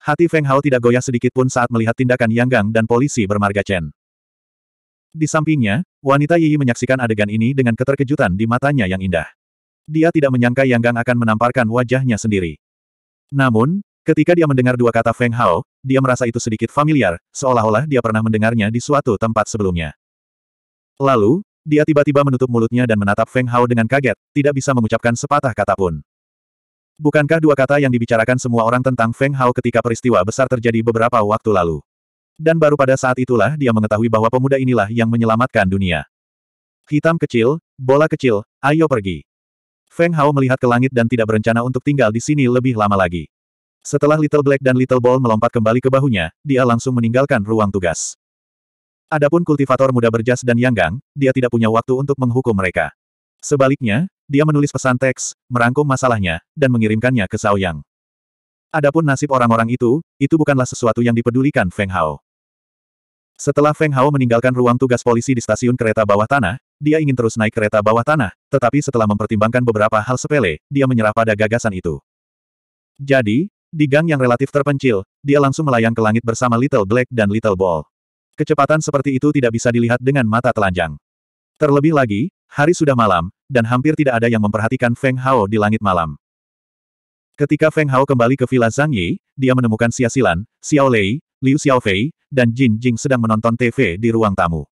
Hati Feng Hao tidak goyah sedikit pun saat melihat tindakan Yang Gang dan polisi bermarga Chen. Di sampingnya, wanita Yi menyaksikan adegan ini dengan keterkejutan di matanya yang indah. Dia tidak menyangka Yang Gang akan menamparkan wajahnya sendiri. Namun, ketika dia mendengar dua kata Feng Hao, dia merasa itu sedikit familiar, seolah-olah dia pernah mendengarnya di suatu tempat sebelumnya. Lalu, dia tiba-tiba menutup mulutnya dan menatap Feng Hao dengan kaget, tidak bisa mengucapkan sepatah kata pun. Bukankah dua kata yang dibicarakan semua orang tentang Feng Hao ketika peristiwa besar terjadi beberapa waktu lalu? Dan baru pada saat itulah dia mengetahui bahwa pemuda inilah yang menyelamatkan dunia. Hitam kecil, bola kecil, ayo pergi. Feng Hao melihat ke langit dan tidak berencana untuk tinggal di sini lebih lama lagi. Setelah Little Black dan Little Ball melompat kembali ke bahunya, dia langsung meninggalkan ruang tugas. Adapun kultivator muda berjas dan Yanggang, dia tidak punya waktu untuk menghukum mereka. Sebaliknya, dia menulis pesan teks, merangkum masalahnya, dan mengirimkannya ke Zhao Yang. Adapun nasib orang-orang itu, itu bukanlah sesuatu yang dipedulikan Feng Hao. Setelah Feng Hao meninggalkan ruang tugas polisi di stasiun kereta bawah tanah, dia ingin terus naik kereta bawah tanah, tetapi setelah mempertimbangkan beberapa hal sepele, dia menyerah pada gagasan itu. Jadi, di gang yang relatif terpencil, dia langsung melayang ke langit bersama Little Black dan Little Ball. Kecepatan seperti itu tidak bisa dilihat dengan mata telanjang. Terlebih lagi, Hari sudah malam, dan hampir tidak ada yang memperhatikan Feng Hao di langit malam. Ketika Feng Hao kembali ke Villa Zhang Yi, dia menemukan Xia Xilan, Xiao Lei, Liu Xiaofei, dan Jin Jing sedang menonton TV di ruang tamu.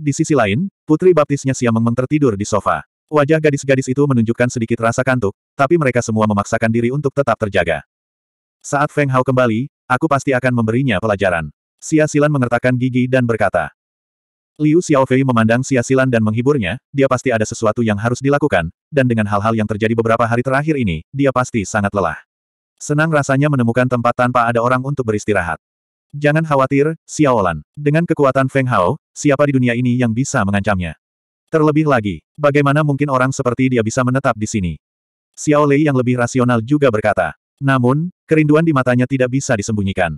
Di sisi lain, putri baptisnya Xia Meng tertidur di sofa. Wajah gadis-gadis itu menunjukkan sedikit rasa kantuk, tapi mereka semua memaksakan diri untuk tetap terjaga. Saat Feng Hao kembali, aku pasti akan memberinya pelajaran. Xia Xilan mengertakkan gigi dan berkata, Liu Xiaofei memandang Siasilan dan menghiburnya, dia pasti ada sesuatu yang harus dilakukan, dan dengan hal-hal yang terjadi beberapa hari terakhir ini, dia pasti sangat lelah. Senang rasanya menemukan tempat tanpa ada orang untuk beristirahat. Jangan khawatir, Xiaolan. Dengan kekuatan Feng Hao, siapa di dunia ini yang bisa mengancamnya? Terlebih lagi, bagaimana mungkin orang seperti dia bisa menetap di sini? Xiao Lei yang lebih rasional juga berkata. Namun, kerinduan di matanya tidak bisa disembunyikan.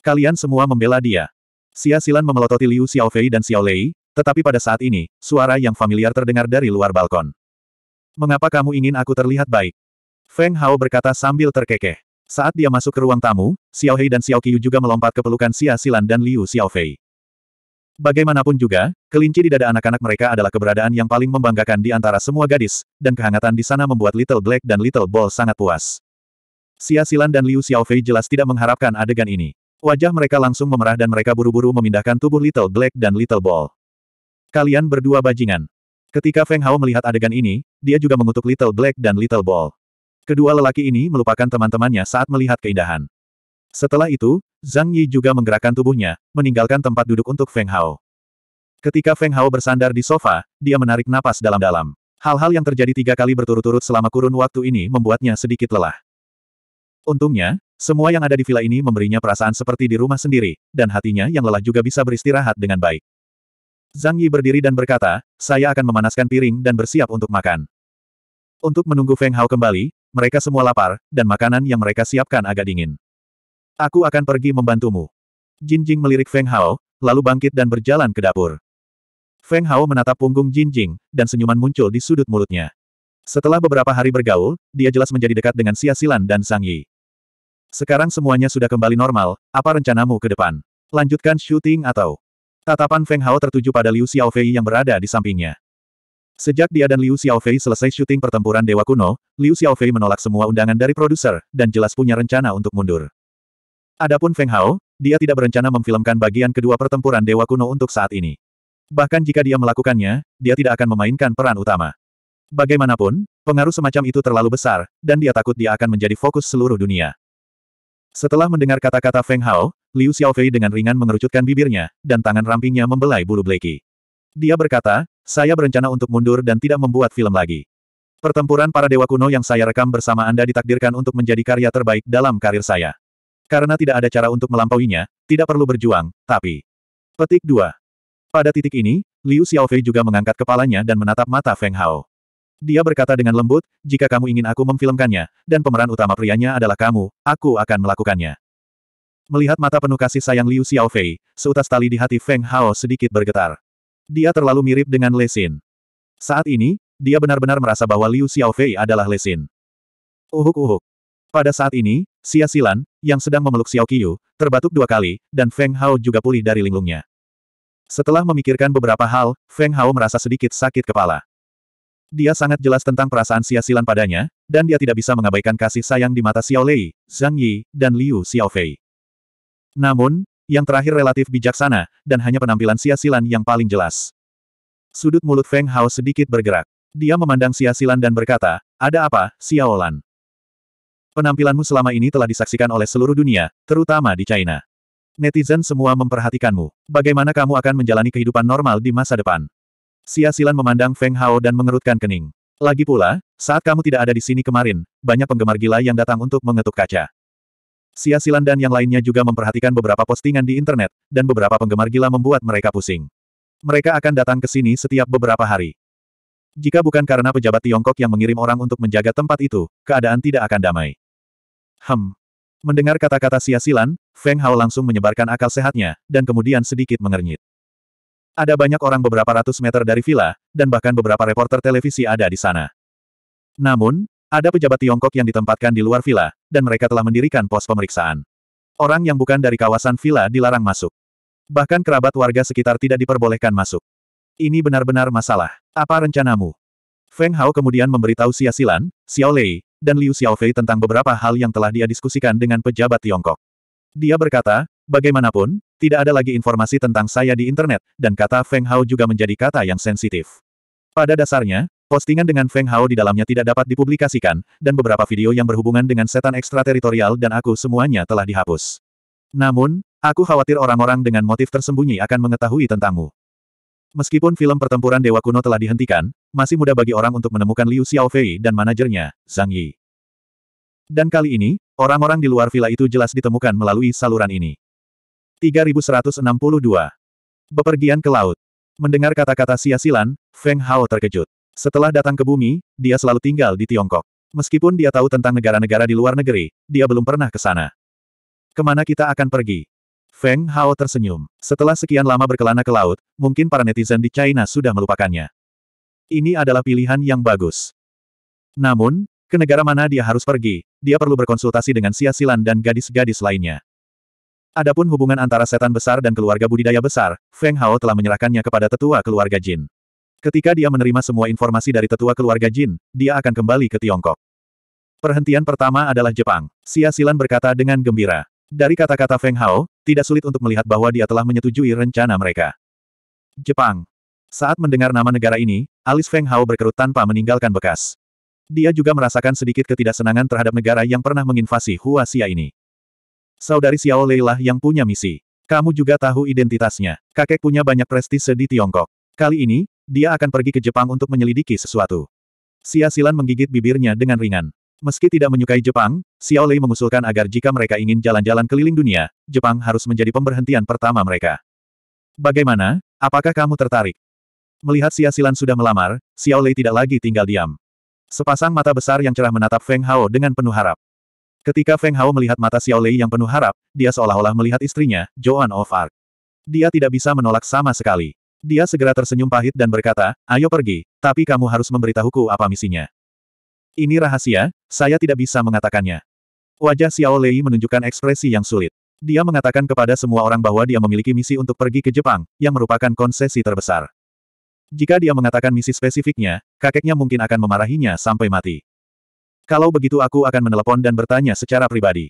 Kalian semua membela dia, Xia Silan memelototi Liu Xiaofei dan Xiao Lei, tetapi pada saat ini, suara yang familiar terdengar dari luar balkon. Mengapa kamu ingin aku terlihat baik? Feng Hao berkata sambil terkekeh. Saat dia masuk ke ruang tamu, Xiao Hei dan Xiao Qiu juga melompat ke pelukan Xia Silan dan Liu Xiaofei. Bagaimanapun juga, kelinci di dada anak-anak mereka adalah keberadaan yang paling membanggakan di antara semua gadis, dan kehangatan di sana membuat Little Black dan Little Ball sangat puas. Xia Silan dan Liu Xiaofei jelas tidak mengharapkan adegan ini. Wajah mereka langsung memerah dan mereka buru-buru memindahkan tubuh Little Black dan Little Ball. Kalian berdua bajingan. Ketika Feng Hao melihat adegan ini, dia juga mengutuk Little Black dan Little Ball. Kedua lelaki ini melupakan teman-temannya saat melihat keindahan. Setelah itu, Zhang Yi juga menggerakkan tubuhnya, meninggalkan tempat duduk untuk Feng Hao. Ketika Feng Hao bersandar di sofa, dia menarik napas dalam-dalam. Hal-hal yang terjadi tiga kali berturut-turut selama kurun waktu ini membuatnya sedikit lelah. Untungnya, semua yang ada di villa ini memberinya perasaan seperti di rumah sendiri, dan hatinya yang lelah juga bisa beristirahat dengan baik. Zhang Yi berdiri dan berkata, saya akan memanaskan piring dan bersiap untuk makan. Untuk menunggu Feng Hao kembali, mereka semua lapar, dan makanan yang mereka siapkan agak dingin. Aku akan pergi membantumu. Jin Jing melirik Feng Hao, lalu bangkit dan berjalan ke dapur. Feng Hao menatap punggung Jin Jing, dan senyuman muncul di sudut mulutnya. Setelah beberapa hari bergaul, dia jelas menjadi dekat dengan Xia Silan dan Zhang Yi. Sekarang semuanya sudah kembali normal, apa rencanamu ke depan? Lanjutkan syuting atau? Tatapan Feng Hao tertuju pada Liu Xiaofei yang berada di sampingnya. Sejak dia dan Liu Xiaofei selesai syuting pertempuran Dewa Kuno, Liu Xiaofei menolak semua undangan dari produser, dan jelas punya rencana untuk mundur. Adapun Feng Hao, dia tidak berencana memfilmkan bagian kedua pertempuran Dewa Kuno untuk saat ini. Bahkan jika dia melakukannya, dia tidak akan memainkan peran utama. Bagaimanapun, pengaruh semacam itu terlalu besar, dan dia takut dia akan menjadi fokus seluruh dunia. Setelah mendengar kata-kata Feng Hao, Liu Xiaofei dengan ringan mengerucutkan bibirnya, dan tangan rampingnya membelai bulu Bleki. Dia berkata, saya berencana untuk mundur dan tidak membuat film lagi. Pertempuran para dewa kuno yang saya rekam bersama Anda ditakdirkan untuk menjadi karya terbaik dalam karir saya. Karena tidak ada cara untuk melampauinya, tidak perlu berjuang, tapi... Petik 2. Pada titik ini, Liu Xiaofei juga mengangkat kepalanya dan menatap mata Feng Hao. Dia berkata dengan lembut, jika kamu ingin aku memfilmkannya, dan pemeran utama prianya adalah kamu, aku akan melakukannya. Melihat mata penuh kasih sayang Liu Xiaofei, seutas tali di hati Feng Hao sedikit bergetar. Dia terlalu mirip dengan Lesin. Saat ini, dia benar-benar merasa bahwa Liu Xiaofei adalah Lesin. Uhuk-uhuk. Pada saat ini, Xia Silan, yang sedang memeluk Xiao Qiu, terbatuk dua kali, dan Feng Hao juga pulih dari linglungnya. Setelah memikirkan beberapa hal, Feng Hao merasa sedikit sakit kepala. Dia sangat jelas tentang perasaan sia Silan padanya, dan dia tidak bisa mengabaikan kasih sayang di mata Xiao Lei, Zhang Yi, dan Liu Xiaofei. Namun, yang terakhir relatif bijaksana, dan hanya penampilan sia Silan yang paling jelas. Sudut mulut Feng Hao sedikit bergerak. Dia memandang sia Silan dan berkata, ada apa, Xiao Lan? Penampilanmu selama ini telah disaksikan oleh seluruh dunia, terutama di China. Netizen semua memperhatikanmu. Bagaimana kamu akan menjalani kehidupan normal di masa depan? Xia Silan memandang Feng Hao dan mengerutkan kening. Lagi pula, saat kamu tidak ada di sini kemarin, banyak penggemar gila yang datang untuk mengetuk kaca. Xia Silan dan yang lainnya juga memperhatikan beberapa postingan di internet, dan beberapa penggemar gila membuat mereka pusing. Mereka akan datang ke sini setiap beberapa hari. Jika bukan karena pejabat Tiongkok yang mengirim orang untuk menjaga tempat itu, keadaan tidak akan damai. Hem. Mendengar kata-kata Xia Silan, Feng Hao langsung menyebarkan akal sehatnya, dan kemudian sedikit mengernyit. Ada banyak orang beberapa ratus meter dari villa, dan bahkan beberapa reporter televisi ada di sana. Namun, ada pejabat Tiongkok yang ditempatkan di luar villa, dan mereka telah mendirikan pos pemeriksaan. Orang yang bukan dari kawasan villa dilarang masuk. Bahkan kerabat warga sekitar tidak diperbolehkan masuk. Ini benar-benar masalah. Apa rencanamu? Feng Hao kemudian memberitahu Xia Silan, Xiao Lei, dan Liu Xiaofei tentang beberapa hal yang telah dia diskusikan dengan pejabat Tiongkok. Dia berkata, Bagaimanapun, tidak ada lagi informasi tentang saya di internet, dan kata Feng Hao juga menjadi kata yang sensitif. Pada dasarnya, postingan dengan Feng Hao di dalamnya tidak dapat dipublikasikan, dan beberapa video yang berhubungan dengan setan ekstrateritorial dan aku semuanya telah dihapus. Namun, aku khawatir orang-orang dengan motif tersembunyi akan mengetahui tentangmu. Meskipun film pertempuran Dewa Kuno telah dihentikan, masih mudah bagi orang untuk menemukan Liu Xiaofei dan manajernya, Zhang Yi. Dan kali ini, orang-orang di luar villa itu jelas ditemukan melalui saluran ini. 3162. Bepergian ke laut. Mendengar kata-kata sia Silan, Feng Hao terkejut. Setelah datang ke bumi, dia selalu tinggal di Tiongkok. Meskipun dia tahu tentang negara-negara di luar negeri, dia belum pernah ke sana. Kemana kita akan pergi? Feng Hao tersenyum. Setelah sekian lama berkelana ke laut, mungkin para netizen di China sudah melupakannya. Ini adalah pilihan yang bagus. Namun, ke negara mana dia harus pergi, dia perlu berkonsultasi dengan Sia Silan dan gadis-gadis lainnya. Adapun hubungan antara setan besar dan keluarga budidaya besar, Feng Hao telah menyerahkannya kepada tetua keluarga Jin. Ketika dia menerima semua informasi dari tetua keluarga Jin, dia akan kembali ke Tiongkok. Perhentian pertama adalah Jepang. Xia Silan berkata dengan gembira. Dari kata-kata Feng Hao, tidak sulit untuk melihat bahwa dia telah menyetujui rencana mereka. Jepang. Saat mendengar nama negara ini, alis Feng Hao berkerut tanpa meninggalkan bekas. Dia juga merasakan sedikit ketidaksenangan terhadap negara yang pernah menginvasi Hua Xia ini saudari Xiao Leilah yang punya misi. Kamu juga tahu identitasnya. Kakek punya banyak prestise di Tiongkok. Kali ini, dia akan pergi ke Jepang untuk menyelidiki sesuatu. Xia Silan menggigit bibirnya dengan ringan. Meski tidak menyukai Jepang, Xiao Lei mengusulkan agar jika mereka ingin jalan-jalan keliling dunia, Jepang harus menjadi pemberhentian pertama mereka. Bagaimana, apakah kamu tertarik? Melihat Xia Silan sudah melamar, Xiao Lei tidak lagi tinggal diam. Sepasang mata besar yang cerah menatap Feng Hao dengan penuh harap. Ketika Feng Hao melihat mata Xiao Lei yang penuh harap, dia seolah-olah melihat istrinya, Joan of Arc. Dia tidak bisa menolak sama sekali. Dia segera tersenyum pahit dan berkata, ayo pergi, tapi kamu harus memberitahuku apa misinya. Ini rahasia, saya tidak bisa mengatakannya. Wajah Xiao Lei menunjukkan ekspresi yang sulit. Dia mengatakan kepada semua orang bahwa dia memiliki misi untuk pergi ke Jepang, yang merupakan konsesi terbesar. Jika dia mengatakan misi spesifiknya, kakeknya mungkin akan memarahinya sampai mati. Kalau begitu aku akan menelepon dan bertanya secara pribadi.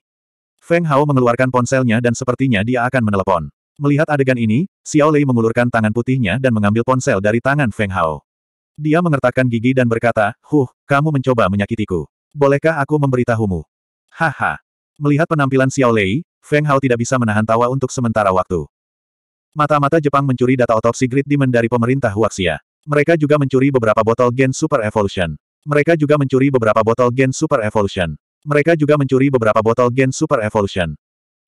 Feng Hao mengeluarkan ponselnya dan sepertinya dia akan menelepon. Melihat adegan ini, Xiao Lei mengulurkan tangan putihnya dan mengambil ponsel dari tangan Feng Hao. Dia mengertakkan gigi dan berkata, Huh, kamu mencoba menyakitiku. Bolehkah aku memberitahumu? Haha. Melihat penampilan Xiao Lei, Feng Hao tidak bisa menahan tawa untuk sementara waktu. Mata-mata Jepang mencuri data otopsi Great Demon dari pemerintah Huaxia. Mereka juga mencuri beberapa botol gen Super Evolution. Mereka juga mencuri beberapa botol gen Super Evolution. Mereka juga mencuri beberapa botol gen Super Evolution.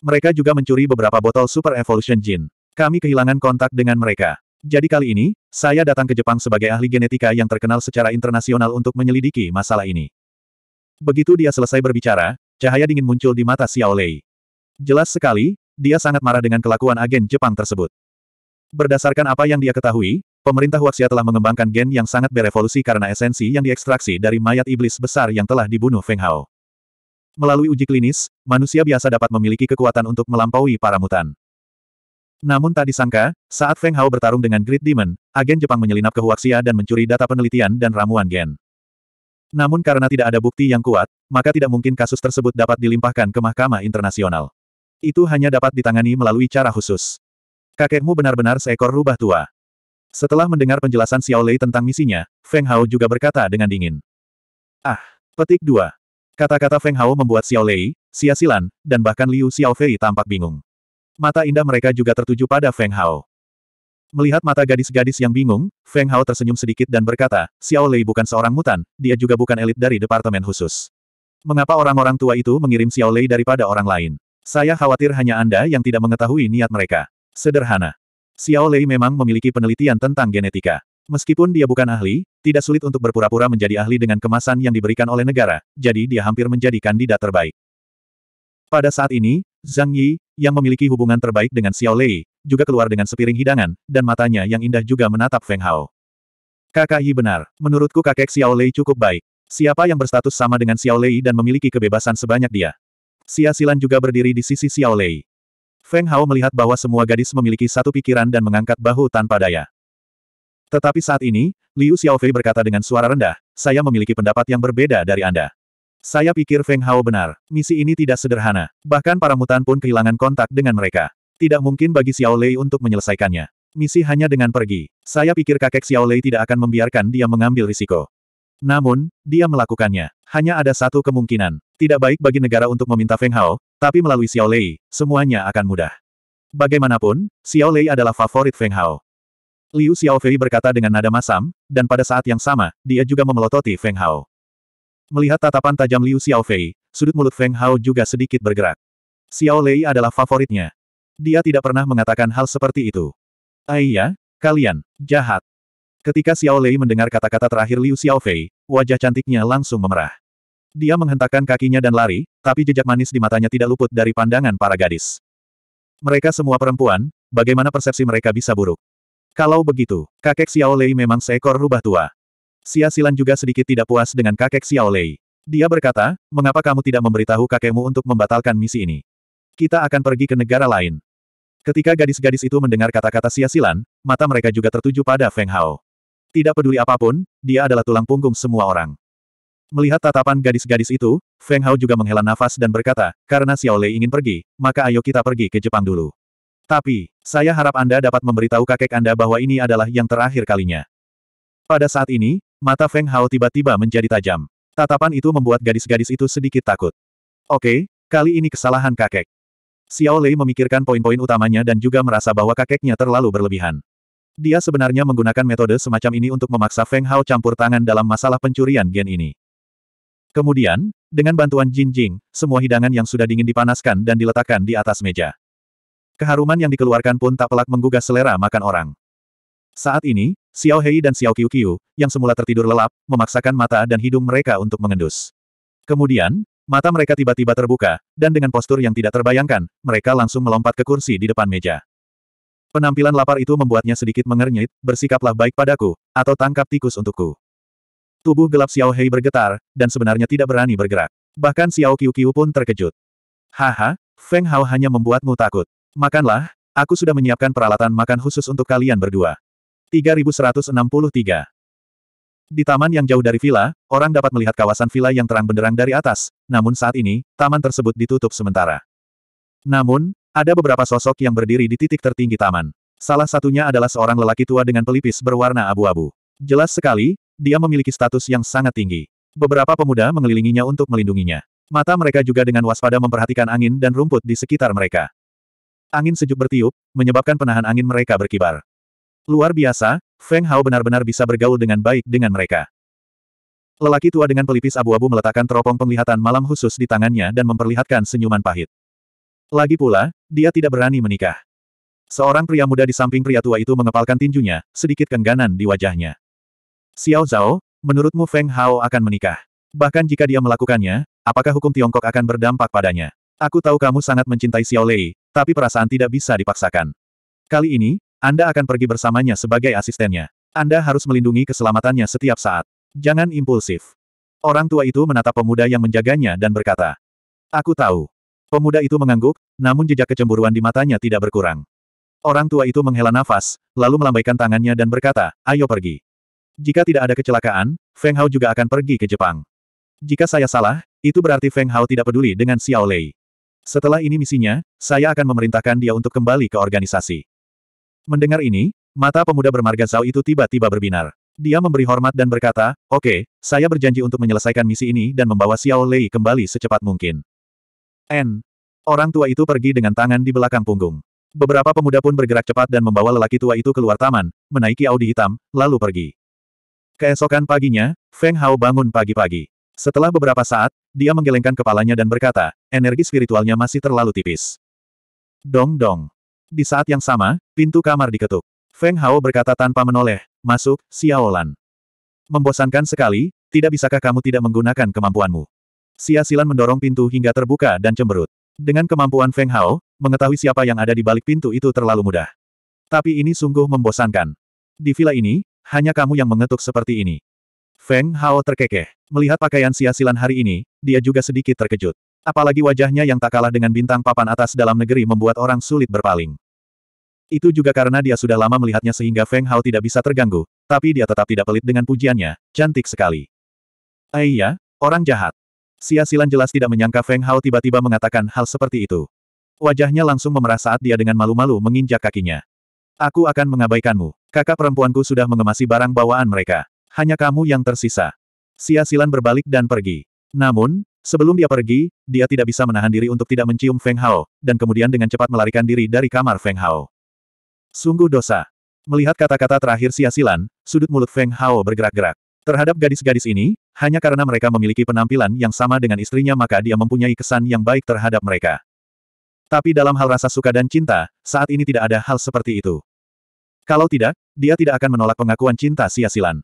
Mereka juga mencuri beberapa botol Super Evolution Jin. Kami kehilangan kontak dengan mereka. Jadi kali ini, saya datang ke Jepang sebagai ahli genetika yang terkenal secara internasional untuk menyelidiki masalah ini. Begitu dia selesai berbicara, cahaya dingin muncul di mata Xiao Lei. Jelas sekali, dia sangat marah dengan kelakuan agen Jepang tersebut. Berdasarkan apa yang dia ketahui, Pemerintah Huaxia telah mengembangkan gen yang sangat berevolusi karena esensi yang diekstraksi dari mayat iblis besar yang telah dibunuh Feng Hao. Melalui uji klinis, manusia biasa dapat memiliki kekuatan untuk melampaui para mutan. Namun tak disangka, saat Feng Hao bertarung dengan Great Demon, agen Jepang menyelinap ke Huaxia dan mencuri data penelitian dan ramuan gen. Namun karena tidak ada bukti yang kuat, maka tidak mungkin kasus tersebut dapat dilimpahkan ke Mahkamah Internasional. Itu hanya dapat ditangani melalui cara khusus. Kakekmu benar-benar seekor rubah tua. Setelah mendengar penjelasan Xiao Lei tentang misinya, Feng Hao juga berkata dengan dingin. Ah, petik dua. Kata-kata Feng Hao membuat Xiao Lei, Xia Silan, dan bahkan Liu Xiaofei tampak bingung. Mata indah mereka juga tertuju pada Feng Hao. Melihat mata gadis-gadis yang bingung, Feng Hao tersenyum sedikit dan berkata, Xiao Lei bukan seorang mutan, dia juga bukan elit dari Departemen Khusus. Mengapa orang-orang tua itu mengirim Xiao Lei daripada orang lain? Saya khawatir hanya Anda yang tidak mengetahui niat mereka. Sederhana. Xiao Lei memang memiliki penelitian tentang genetika. Meskipun dia bukan ahli, tidak sulit untuk berpura-pura menjadi ahli dengan kemasan yang diberikan oleh negara, jadi dia hampir menjadi kandidat terbaik. Pada saat ini, Zhang Yi, yang memiliki hubungan terbaik dengan Xiao Lei, juga keluar dengan sepiring hidangan, dan matanya yang indah juga menatap Feng Hao. Kakak Yi benar, menurutku kakek Xiao Lei cukup baik. Siapa yang berstatus sama dengan Xiao Lei dan memiliki kebebasan sebanyak dia? Xia Silan juga berdiri di sisi Xiao Lei. Feng Hao melihat bahwa semua gadis memiliki satu pikiran dan mengangkat bahu tanpa daya. Tetapi saat ini, Liu Xiaofei berkata dengan suara rendah, saya memiliki pendapat yang berbeda dari Anda. Saya pikir Feng Hao benar, misi ini tidak sederhana, bahkan para mutan pun kehilangan kontak dengan mereka. Tidak mungkin bagi Xiao Lei untuk menyelesaikannya. Misi hanya dengan pergi. Saya pikir kakek Xiao Lei tidak akan membiarkan dia mengambil risiko. Namun, dia melakukannya. Hanya ada satu kemungkinan. Tidak baik bagi negara untuk meminta Feng Hao, tapi melalui Xiao Lei, semuanya akan mudah. Bagaimanapun, Xiao Lei adalah favorit Feng Hao. Liu Xiaofei berkata dengan nada masam, dan pada saat yang sama, dia juga memelototi Feng Hao. Melihat tatapan tajam Liu Xiaofei, sudut mulut Feng Hao juga sedikit bergerak. Xiao Lei adalah favoritnya. Dia tidak pernah mengatakan hal seperti itu. Aiyah, ah kalian, jahat. Ketika Xiao Lei mendengar kata-kata terakhir Liu Xiaofei, wajah cantiknya langsung memerah. Dia menghentakkan kakinya dan lari, tapi jejak manis di matanya tidak luput dari pandangan para gadis. Mereka semua perempuan, bagaimana persepsi mereka bisa buruk? Kalau begitu, kakek Xiao Lei memang seekor rubah tua. Xia Silan juga sedikit tidak puas dengan kakek Xiao Lei. Dia berkata, mengapa kamu tidak memberitahu kakekmu untuk membatalkan misi ini? Kita akan pergi ke negara lain. Ketika gadis-gadis itu mendengar kata-kata Xia Silan, mata mereka juga tertuju pada Feng Hao. Tidak peduli apapun, dia adalah tulang punggung semua orang. Melihat tatapan gadis-gadis itu, Feng Hao juga menghela nafas dan berkata, karena Xiao Lei ingin pergi, maka ayo kita pergi ke Jepang dulu. Tapi, saya harap Anda dapat memberitahu kakek Anda bahwa ini adalah yang terakhir kalinya. Pada saat ini, mata Feng Hao tiba-tiba menjadi tajam. Tatapan itu membuat gadis-gadis itu sedikit takut. Oke, kali ini kesalahan kakek. Xiao Lei memikirkan poin-poin utamanya dan juga merasa bahwa kakeknya terlalu berlebihan. Dia sebenarnya menggunakan metode semacam ini untuk memaksa Feng Hao campur tangan dalam masalah pencurian gen ini. Kemudian, dengan bantuan Jin Jing, semua hidangan yang sudah dingin dipanaskan dan diletakkan di atas meja. Keharuman yang dikeluarkan pun tak pelak menggugah selera makan orang. Saat ini, Xiao Hei dan Xiao Qiu Qiu, yang semula tertidur lelap, memaksakan mata dan hidung mereka untuk mengendus. Kemudian, mata mereka tiba-tiba terbuka, dan dengan postur yang tidak terbayangkan, mereka langsung melompat ke kursi di depan meja. Penampilan lapar itu membuatnya sedikit mengernyit, bersikaplah baik padaku, atau tangkap tikus untukku. Tubuh gelap Xiao Hei bergetar, dan sebenarnya tidak berani bergerak. Bahkan Xiao Qiu pun terkejut. Haha, Feng Hao hanya membuatmu takut. Makanlah, aku sudah menyiapkan peralatan makan khusus untuk kalian berdua. 3163 Di taman yang jauh dari villa, orang dapat melihat kawasan villa yang terang benderang dari atas, namun saat ini, taman tersebut ditutup sementara. Namun, ada beberapa sosok yang berdiri di titik tertinggi taman. Salah satunya adalah seorang lelaki tua dengan pelipis berwarna abu-abu. Jelas sekali, dia memiliki status yang sangat tinggi. Beberapa pemuda mengelilinginya untuk melindunginya. Mata mereka juga dengan waspada memperhatikan angin dan rumput di sekitar mereka. Angin sejuk bertiup, menyebabkan penahan angin mereka berkibar. Luar biasa, Feng Hao benar-benar bisa bergaul dengan baik dengan mereka. Lelaki tua dengan pelipis abu-abu meletakkan teropong penglihatan malam khusus di tangannya dan memperlihatkan senyuman pahit. Lagi pula, dia tidak berani menikah. Seorang pria muda di samping pria tua itu mengepalkan tinjunya, sedikit kengganan di wajahnya. Xiao Zhao, menurutmu Feng Hao akan menikah? Bahkan jika dia melakukannya, apakah hukum Tiongkok akan berdampak padanya? Aku tahu kamu sangat mencintai Xiao Lei, tapi perasaan tidak bisa dipaksakan. Kali ini, Anda akan pergi bersamanya sebagai asistennya. Anda harus melindungi keselamatannya setiap saat. Jangan impulsif. Orang tua itu menatap pemuda yang menjaganya dan berkata, Aku tahu. Pemuda itu mengangguk, namun jejak kecemburuan di matanya tidak berkurang. Orang tua itu menghela nafas, lalu melambaikan tangannya dan berkata, ayo pergi. Jika tidak ada kecelakaan, Feng Hao juga akan pergi ke Jepang. Jika saya salah, itu berarti Feng Hao tidak peduli dengan Xiao Lei. Setelah ini misinya, saya akan memerintahkan dia untuk kembali ke organisasi. Mendengar ini, mata pemuda bermarga Zhao itu tiba-tiba berbinar. Dia memberi hormat dan berkata, oke, okay, saya berjanji untuk menyelesaikan misi ini dan membawa Xiao Lei kembali secepat mungkin. N. Orang tua itu pergi dengan tangan di belakang punggung. Beberapa pemuda pun bergerak cepat dan membawa lelaki tua itu keluar taman, menaiki Audi hitam, lalu pergi. Keesokan paginya, Feng Hao bangun pagi-pagi. Setelah beberapa saat, dia menggelengkan kepalanya dan berkata, energi spiritualnya masih terlalu tipis. Dong dong. Di saat yang sama, pintu kamar diketuk. Feng Hao berkata tanpa menoleh, masuk, Xiaolan. Membosankan sekali, tidak bisakah kamu tidak menggunakan kemampuanmu? Xia Silan mendorong pintu hingga terbuka dan cemberut. Dengan kemampuan Feng Hao, mengetahui siapa yang ada di balik pintu itu terlalu mudah. Tapi ini sungguh membosankan. Di villa ini, hanya kamu yang mengetuk seperti ini. Feng Hao terkekeh. Melihat pakaian Siasilan hari ini, dia juga sedikit terkejut. Apalagi wajahnya yang tak kalah dengan bintang papan atas dalam negeri membuat orang sulit berpaling. Itu juga karena dia sudah lama melihatnya sehingga Feng Hao tidak bisa terganggu, tapi dia tetap tidak pelit dengan pujiannya, cantik sekali. Aiyah, eh orang jahat. Sia-silan jelas tidak menyangka Feng Hao tiba-tiba mengatakan hal seperti itu. Wajahnya langsung memerah saat dia dengan malu-malu menginjak kakinya. Aku akan mengabaikanmu. Kakak perempuanku sudah mengemasi barang bawaan mereka. Hanya kamu yang tersisa. Sia Silan berbalik dan pergi. Namun, sebelum dia pergi, dia tidak bisa menahan diri untuk tidak mencium Feng Hao, dan kemudian dengan cepat melarikan diri dari kamar Feng Hao. Sungguh dosa. Melihat kata-kata terakhir Sia Silan, sudut mulut Feng Hao bergerak-gerak. Terhadap gadis-gadis ini, hanya karena mereka memiliki penampilan yang sama dengan istrinya maka dia mempunyai kesan yang baik terhadap mereka. Tapi dalam hal rasa suka dan cinta, saat ini tidak ada hal seperti itu. Kalau tidak, dia tidak akan menolak pengakuan cinta sia-silan.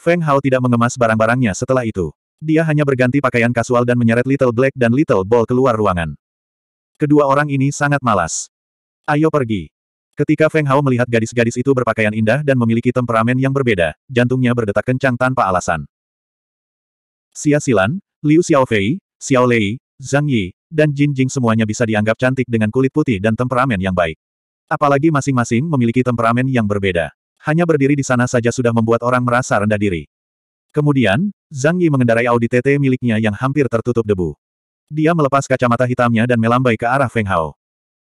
Feng Hao tidak mengemas barang-barangnya setelah itu. Dia hanya berganti pakaian kasual dan menyeret Little Black dan Little Ball keluar ruangan. Kedua orang ini sangat malas. Ayo pergi. Ketika Feng Hao melihat gadis-gadis itu berpakaian indah dan memiliki temperamen yang berbeda, jantungnya berdetak kencang tanpa alasan. Xia Silan, Liu Xiaofei, Xiao Lei, Zhang Yi, dan Jin Jing semuanya bisa dianggap cantik dengan kulit putih dan temperamen yang baik. Apalagi masing-masing memiliki temperamen yang berbeda. Hanya berdiri di sana saja sudah membuat orang merasa rendah diri. Kemudian, Zhang Yi mengendarai Audi TT miliknya yang hampir tertutup debu. Dia melepas kacamata hitamnya dan melambai ke arah Feng Hao.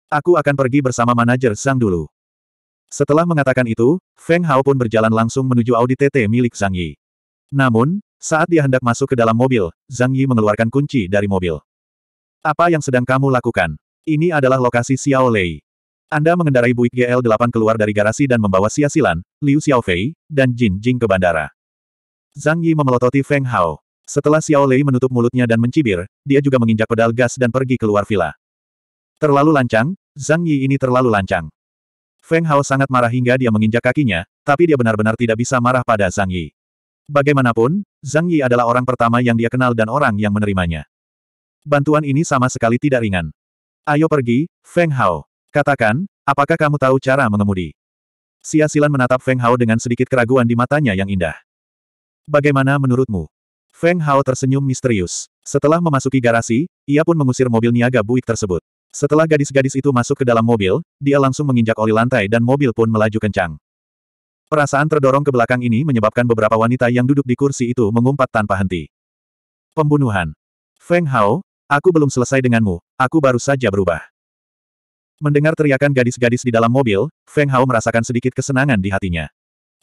Aku akan pergi bersama manajer Zhang dulu. Setelah mengatakan itu, Feng Hao pun berjalan langsung menuju Audi TT milik Zhang Yi. Namun, saat dia hendak masuk ke dalam mobil, Zhang Yi mengeluarkan kunci dari mobil. Apa yang sedang kamu lakukan? Ini adalah lokasi Xiao Lei. Anda mengendarai Buick GL8 keluar dari garasi dan membawa Xia Silan, Liu Xiaofei, dan Jin Jing ke bandara. Zhang Yi memelototi Feng Hao. Setelah Xiao Lei menutup mulutnya dan mencibir, dia juga menginjak pedal gas dan pergi keluar villa. Terlalu lancang, Zhang Yi ini terlalu lancang. Feng Hao sangat marah hingga dia menginjak kakinya, tapi dia benar-benar tidak bisa marah pada Zhang Yi. Bagaimanapun, Zhang Yi adalah orang pertama yang dia kenal dan orang yang menerimanya. Bantuan ini sama sekali tidak ringan. Ayo pergi, Feng Hao. Katakan, apakah kamu tahu cara mengemudi? Xia Silan menatap Feng Hao dengan sedikit keraguan di matanya yang indah. Bagaimana menurutmu? Feng Hao tersenyum misterius. Setelah memasuki garasi, ia pun mengusir mobil niaga buik tersebut. Setelah gadis-gadis itu masuk ke dalam mobil, dia langsung menginjak oli lantai dan mobil pun melaju kencang. Perasaan terdorong ke belakang ini menyebabkan beberapa wanita yang duduk di kursi itu mengumpat tanpa henti. Pembunuhan. Feng Hao, aku belum selesai denganmu, aku baru saja berubah. Mendengar teriakan gadis-gadis di dalam mobil, Feng Hao merasakan sedikit kesenangan di hatinya.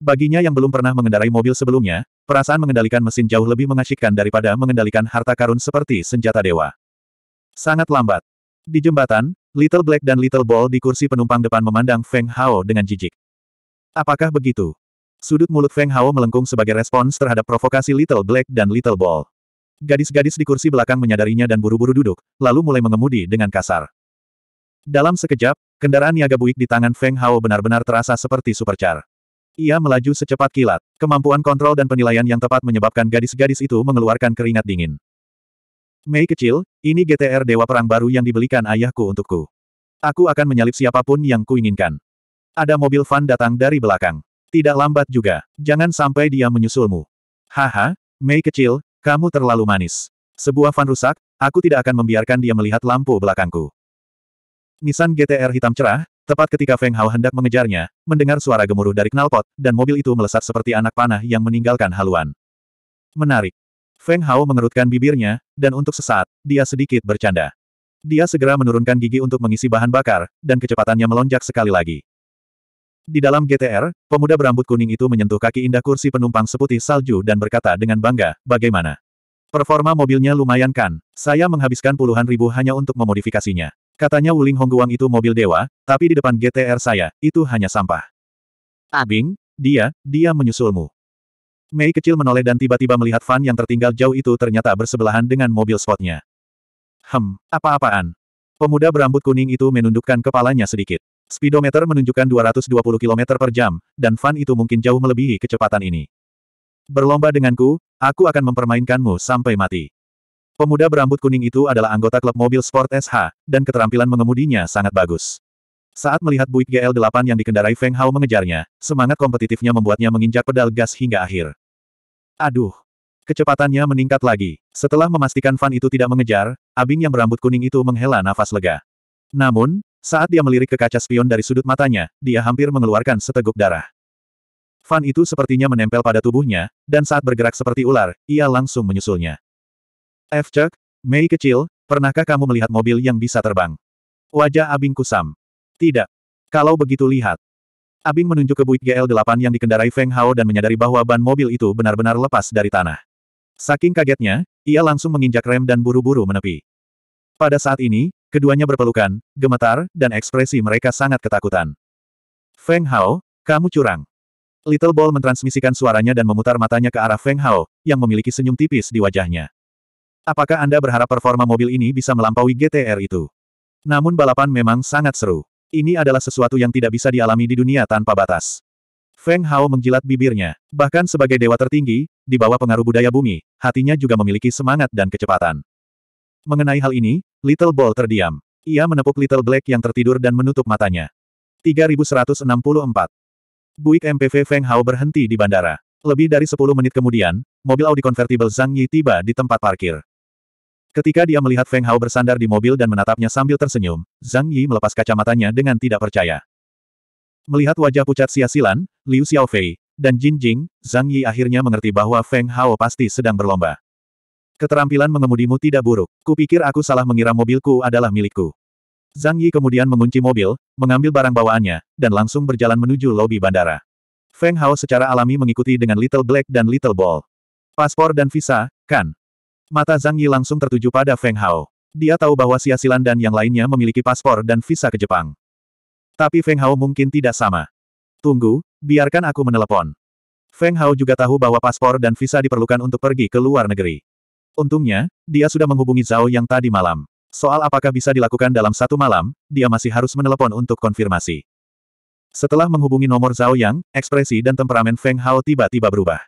Baginya yang belum pernah mengendarai mobil sebelumnya, perasaan mengendalikan mesin jauh lebih mengasyikkan daripada mengendalikan harta karun seperti senjata dewa. Sangat lambat. Di jembatan, Little Black dan Little Ball di kursi penumpang depan memandang Feng Hao dengan jijik. Apakah begitu? Sudut mulut Feng Hao melengkung sebagai respons terhadap provokasi Little Black dan Little Ball. Gadis-gadis di kursi belakang menyadarinya dan buru-buru duduk, lalu mulai mengemudi dengan kasar. Dalam sekejap, kendaraan niaga buik di tangan Feng Hao benar-benar terasa seperti supercar. Ia melaju secepat kilat. Kemampuan kontrol dan penilaian yang tepat menyebabkan gadis-gadis itu mengeluarkan keringat dingin. Mei kecil, ini GTR Dewa Perang baru yang dibelikan ayahku untukku. Aku akan menyalip siapapun yang kuinginkan. Ada mobil van datang dari belakang. Tidak lambat juga. Jangan sampai dia menyusulmu. Haha, Mei kecil, kamu terlalu manis. Sebuah van rusak, aku tidak akan membiarkan dia melihat lampu belakangku. Nissan GTR hitam cerah, tepat ketika Feng Hao hendak mengejarnya, mendengar suara gemuruh dari knalpot, dan mobil itu melesat seperti anak panah yang meninggalkan haluan. Menarik. Feng Hao mengerutkan bibirnya, dan untuk sesaat, dia sedikit bercanda. Dia segera menurunkan gigi untuk mengisi bahan bakar, dan kecepatannya melonjak sekali lagi. Di dalam GTR, pemuda berambut kuning itu menyentuh kaki indah kursi penumpang seputih salju dan berkata dengan bangga, bagaimana? Performa mobilnya lumayan kan, saya menghabiskan puluhan ribu hanya untuk memodifikasinya. Katanya Wuling Hongguang itu mobil dewa, tapi di depan GTR saya, itu hanya sampah. Abing, ah, dia, dia menyusulmu. Mei kecil menoleh dan tiba-tiba melihat Fan yang tertinggal jauh itu ternyata bersebelahan dengan mobil spotnya. Hem, apa-apaan? Pemuda berambut kuning itu menundukkan kepalanya sedikit. Speedometer menunjukkan 220 km per jam, dan Fan itu mungkin jauh melebihi kecepatan ini. Berlomba denganku, aku akan mempermainkanmu sampai mati. Pemuda berambut kuning itu adalah anggota klub mobil sport SH, dan keterampilan mengemudinya sangat bagus. Saat melihat Buick GL8 yang dikendarai Feng Hao mengejarnya, semangat kompetitifnya membuatnya menginjak pedal gas hingga akhir. Aduh! Kecepatannya meningkat lagi. Setelah memastikan Fan itu tidak mengejar, Abing yang berambut kuning itu menghela nafas lega. Namun, saat dia melirik ke kaca spion dari sudut matanya, dia hampir mengeluarkan seteguk darah. Fan itu sepertinya menempel pada tubuhnya, dan saat bergerak seperti ular, ia langsung menyusulnya. F. Mei kecil, pernahkah kamu melihat mobil yang bisa terbang? Wajah Abing kusam. Tidak. Kalau begitu lihat. Abing menunjuk ke Buick GL8 yang dikendarai Feng Hao dan menyadari bahwa ban mobil itu benar-benar lepas dari tanah. Saking kagetnya, ia langsung menginjak rem dan buru-buru menepi. Pada saat ini, keduanya berpelukan, gemetar, dan ekspresi mereka sangat ketakutan. Feng Hao, kamu curang. Little Ball mentransmisikan suaranya dan memutar matanya ke arah Feng Hao, yang memiliki senyum tipis di wajahnya. Apakah Anda berharap performa mobil ini bisa melampaui GTR itu? Namun balapan memang sangat seru. Ini adalah sesuatu yang tidak bisa dialami di dunia tanpa batas. Feng Hao menjilat bibirnya. Bahkan sebagai dewa tertinggi, di bawah pengaruh budaya bumi, hatinya juga memiliki semangat dan kecepatan. Mengenai hal ini, Little Ball terdiam. Ia menepuk Little Black yang tertidur dan menutup matanya. 3164. Buick MPV Feng Hao berhenti di bandara. Lebih dari 10 menit kemudian, mobil Audi convertible Zhang Yi tiba di tempat parkir. Ketika dia melihat Feng Hao bersandar di mobil dan menatapnya sambil tersenyum, Zhang Yi melepas kacamatanya dengan tidak percaya. Melihat wajah pucat sia-silan, Liu Xiaofei, dan Jin Jing, Zhang Yi akhirnya mengerti bahwa Feng Hao pasti sedang berlomba. Keterampilan mengemudimu tidak buruk. Kupikir aku salah mengira mobilku adalah milikku. Zhang Yi kemudian mengunci mobil, mengambil barang bawaannya, dan langsung berjalan menuju lobi bandara. Feng Hao secara alami mengikuti dengan Little Black dan Little Ball. Paspor dan visa, kan? Mata Zhang Yi langsung tertuju pada Feng Hao. Dia tahu bahwa Siasilan dan yang lainnya memiliki paspor dan visa ke Jepang. Tapi Feng Hao mungkin tidak sama. Tunggu, biarkan aku menelepon. Feng Hao juga tahu bahwa paspor dan visa diperlukan untuk pergi ke luar negeri. Untungnya, dia sudah menghubungi Zhao yang tadi malam. Soal apakah bisa dilakukan dalam satu malam, dia masih harus menelepon untuk konfirmasi. Setelah menghubungi nomor Zhao Yang, ekspresi dan temperamen Feng Hao tiba-tiba berubah.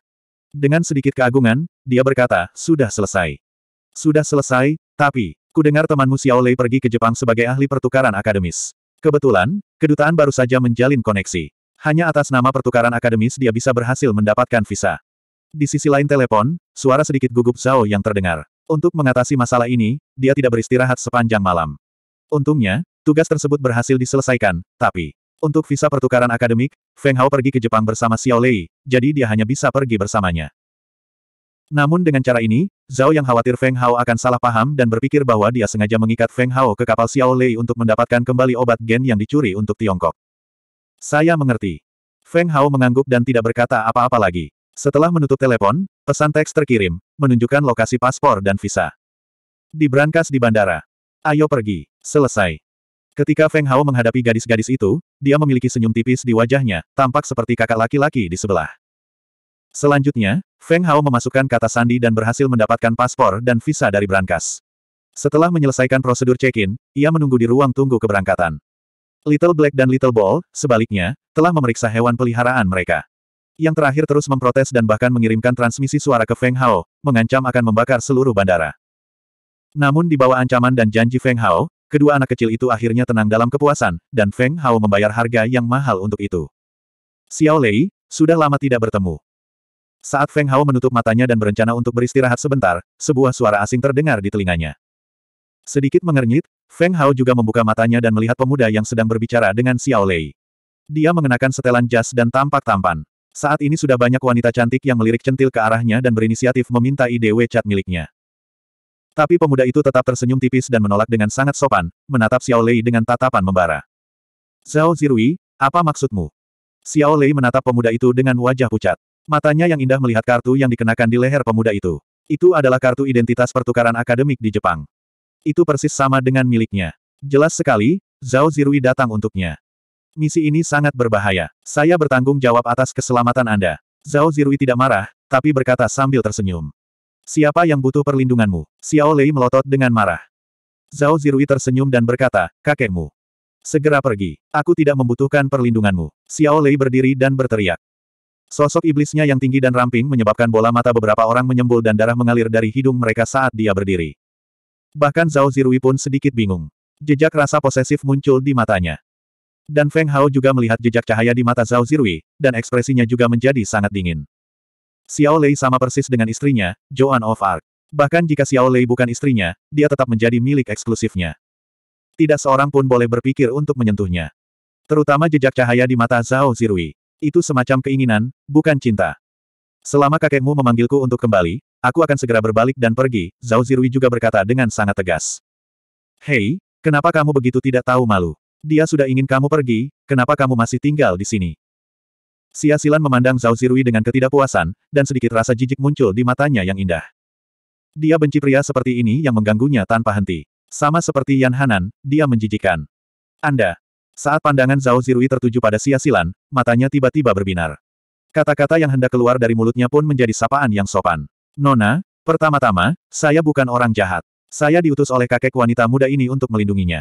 Dengan sedikit keagungan, dia berkata, sudah selesai. Sudah selesai, tapi, ku dengar temanmu Xiao Lei pergi ke Jepang sebagai ahli pertukaran akademis. Kebetulan, kedutaan baru saja menjalin koneksi. Hanya atas nama pertukaran akademis dia bisa berhasil mendapatkan visa. Di sisi lain telepon, suara sedikit gugup Zhao yang terdengar. Untuk mengatasi masalah ini, dia tidak beristirahat sepanjang malam. Untungnya, tugas tersebut berhasil diselesaikan, tapi untuk visa pertukaran akademik, Feng Hao pergi ke Jepang bersama Xiao Lei, jadi dia hanya bisa pergi bersamanya. Namun dengan cara ini, Zhao yang khawatir Feng Hao akan salah paham dan berpikir bahwa dia sengaja mengikat Feng Hao ke kapal Xiao Lei untuk mendapatkan kembali obat gen yang dicuri untuk Tiongkok. Saya mengerti. Feng Hao mengangguk dan tidak berkata apa-apa lagi. Setelah menutup telepon, pesan teks terkirim, menunjukkan lokasi paspor dan visa. Di brankas di bandara. Ayo pergi. Selesai. Ketika Feng Hao menghadapi gadis-gadis itu, dia memiliki senyum tipis di wajahnya, tampak seperti kakak laki-laki di sebelah. Selanjutnya, Feng Hao memasukkan kata sandi dan berhasil mendapatkan paspor dan visa dari berangkas. Setelah menyelesaikan prosedur check-in, ia menunggu di ruang tunggu keberangkatan. Little Black dan Little Ball, sebaliknya, telah memeriksa hewan peliharaan mereka. Yang terakhir terus memprotes dan bahkan mengirimkan transmisi suara ke Feng Hao, mengancam akan membakar seluruh bandara. Namun di bawah ancaman dan janji Feng Hao, kedua anak kecil itu akhirnya tenang dalam kepuasan, dan Feng Hao membayar harga yang mahal untuk itu. Xiao Lei, sudah lama tidak bertemu. Saat Feng Hao menutup matanya dan berencana untuk beristirahat sebentar, sebuah suara asing terdengar di telinganya. Sedikit mengernyit, Feng Hao juga membuka matanya dan melihat pemuda yang sedang berbicara dengan Xiao Lei. Dia mengenakan setelan jas dan tampak tampan. Saat ini sudah banyak wanita cantik yang melirik centil ke arahnya dan berinisiatif meminta ide WeChat miliknya. Tapi pemuda itu tetap tersenyum tipis dan menolak dengan sangat sopan, menatap Xiao Lei dengan tatapan membara. Zhao Zirui, apa maksudmu? Xiao Lei menatap pemuda itu dengan wajah pucat. Matanya yang indah melihat kartu yang dikenakan di leher pemuda itu. Itu adalah kartu identitas pertukaran akademik di Jepang. Itu persis sama dengan miliknya. Jelas sekali, Zhao Zirui datang untuknya. Misi ini sangat berbahaya. Saya bertanggung jawab atas keselamatan Anda. Zhao Zirui tidak marah, tapi berkata sambil tersenyum. Siapa yang butuh perlindunganmu? Xiao Lei melotot dengan marah. Zhao Zirui tersenyum dan berkata, kakekmu. Segera pergi. Aku tidak membutuhkan perlindunganmu. Xiao Lei berdiri dan berteriak. Sosok iblisnya yang tinggi dan ramping menyebabkan bola mata beberapa orang menyembul dan darah mengalir dari hidung mereka saat dia berdiri. Bahkan Zhao Zirui pun sedikit bingung. Jejak rasa posesif muncul di matanya. Dan Feng Hao juga melihat jejak cahaya di mata Zhao Zirui, dan ekspresinya juga menjadi sangat dingin. Xiao Lei sama persis dengan istrinya, Joan of Arc. Bahkan jika Xiao Lei bukan istrinya, dia tetap menjadi milik eksklusifnya. Tidak seorang pun boleh berpikir untuk menyentuhnya. Terutama jejak cahaya di mata Zhao Zirui. Itu semacam keinginan, bukan cinta. Selama kakekmu memanggilku untuk kembali, aku akan segera berbalik dan pergi, Zhao Zirui juga berkata dengan sangat tegas. Hei, kenapa kamu begitu tidak tahu malu? Dia sudah ingin kamu pergi, kenapa kamu masih tinggal di sini? Sia Silan memandang Zhao Zirui dengan ketidakpuasan, dan sedikit rasa jijik muncul di matanya yang indah. Dia benci pria seperti ini yang mengganggunya tanpa henti. Sama seperti Yan Hanan, dia menjijikan. Anda, saat pandangan Zhao Zirui tertuju pada Xia Silan, matanya tiba-tiba berbinar. Kata-kata yang hendak keluar dari mulutnya pun menjadi sapaan yang sopan. Nona, pertama-tama, saya bukan orang jahat. Saya diutus oleh kakek wanita muda ini untuk melindunginya.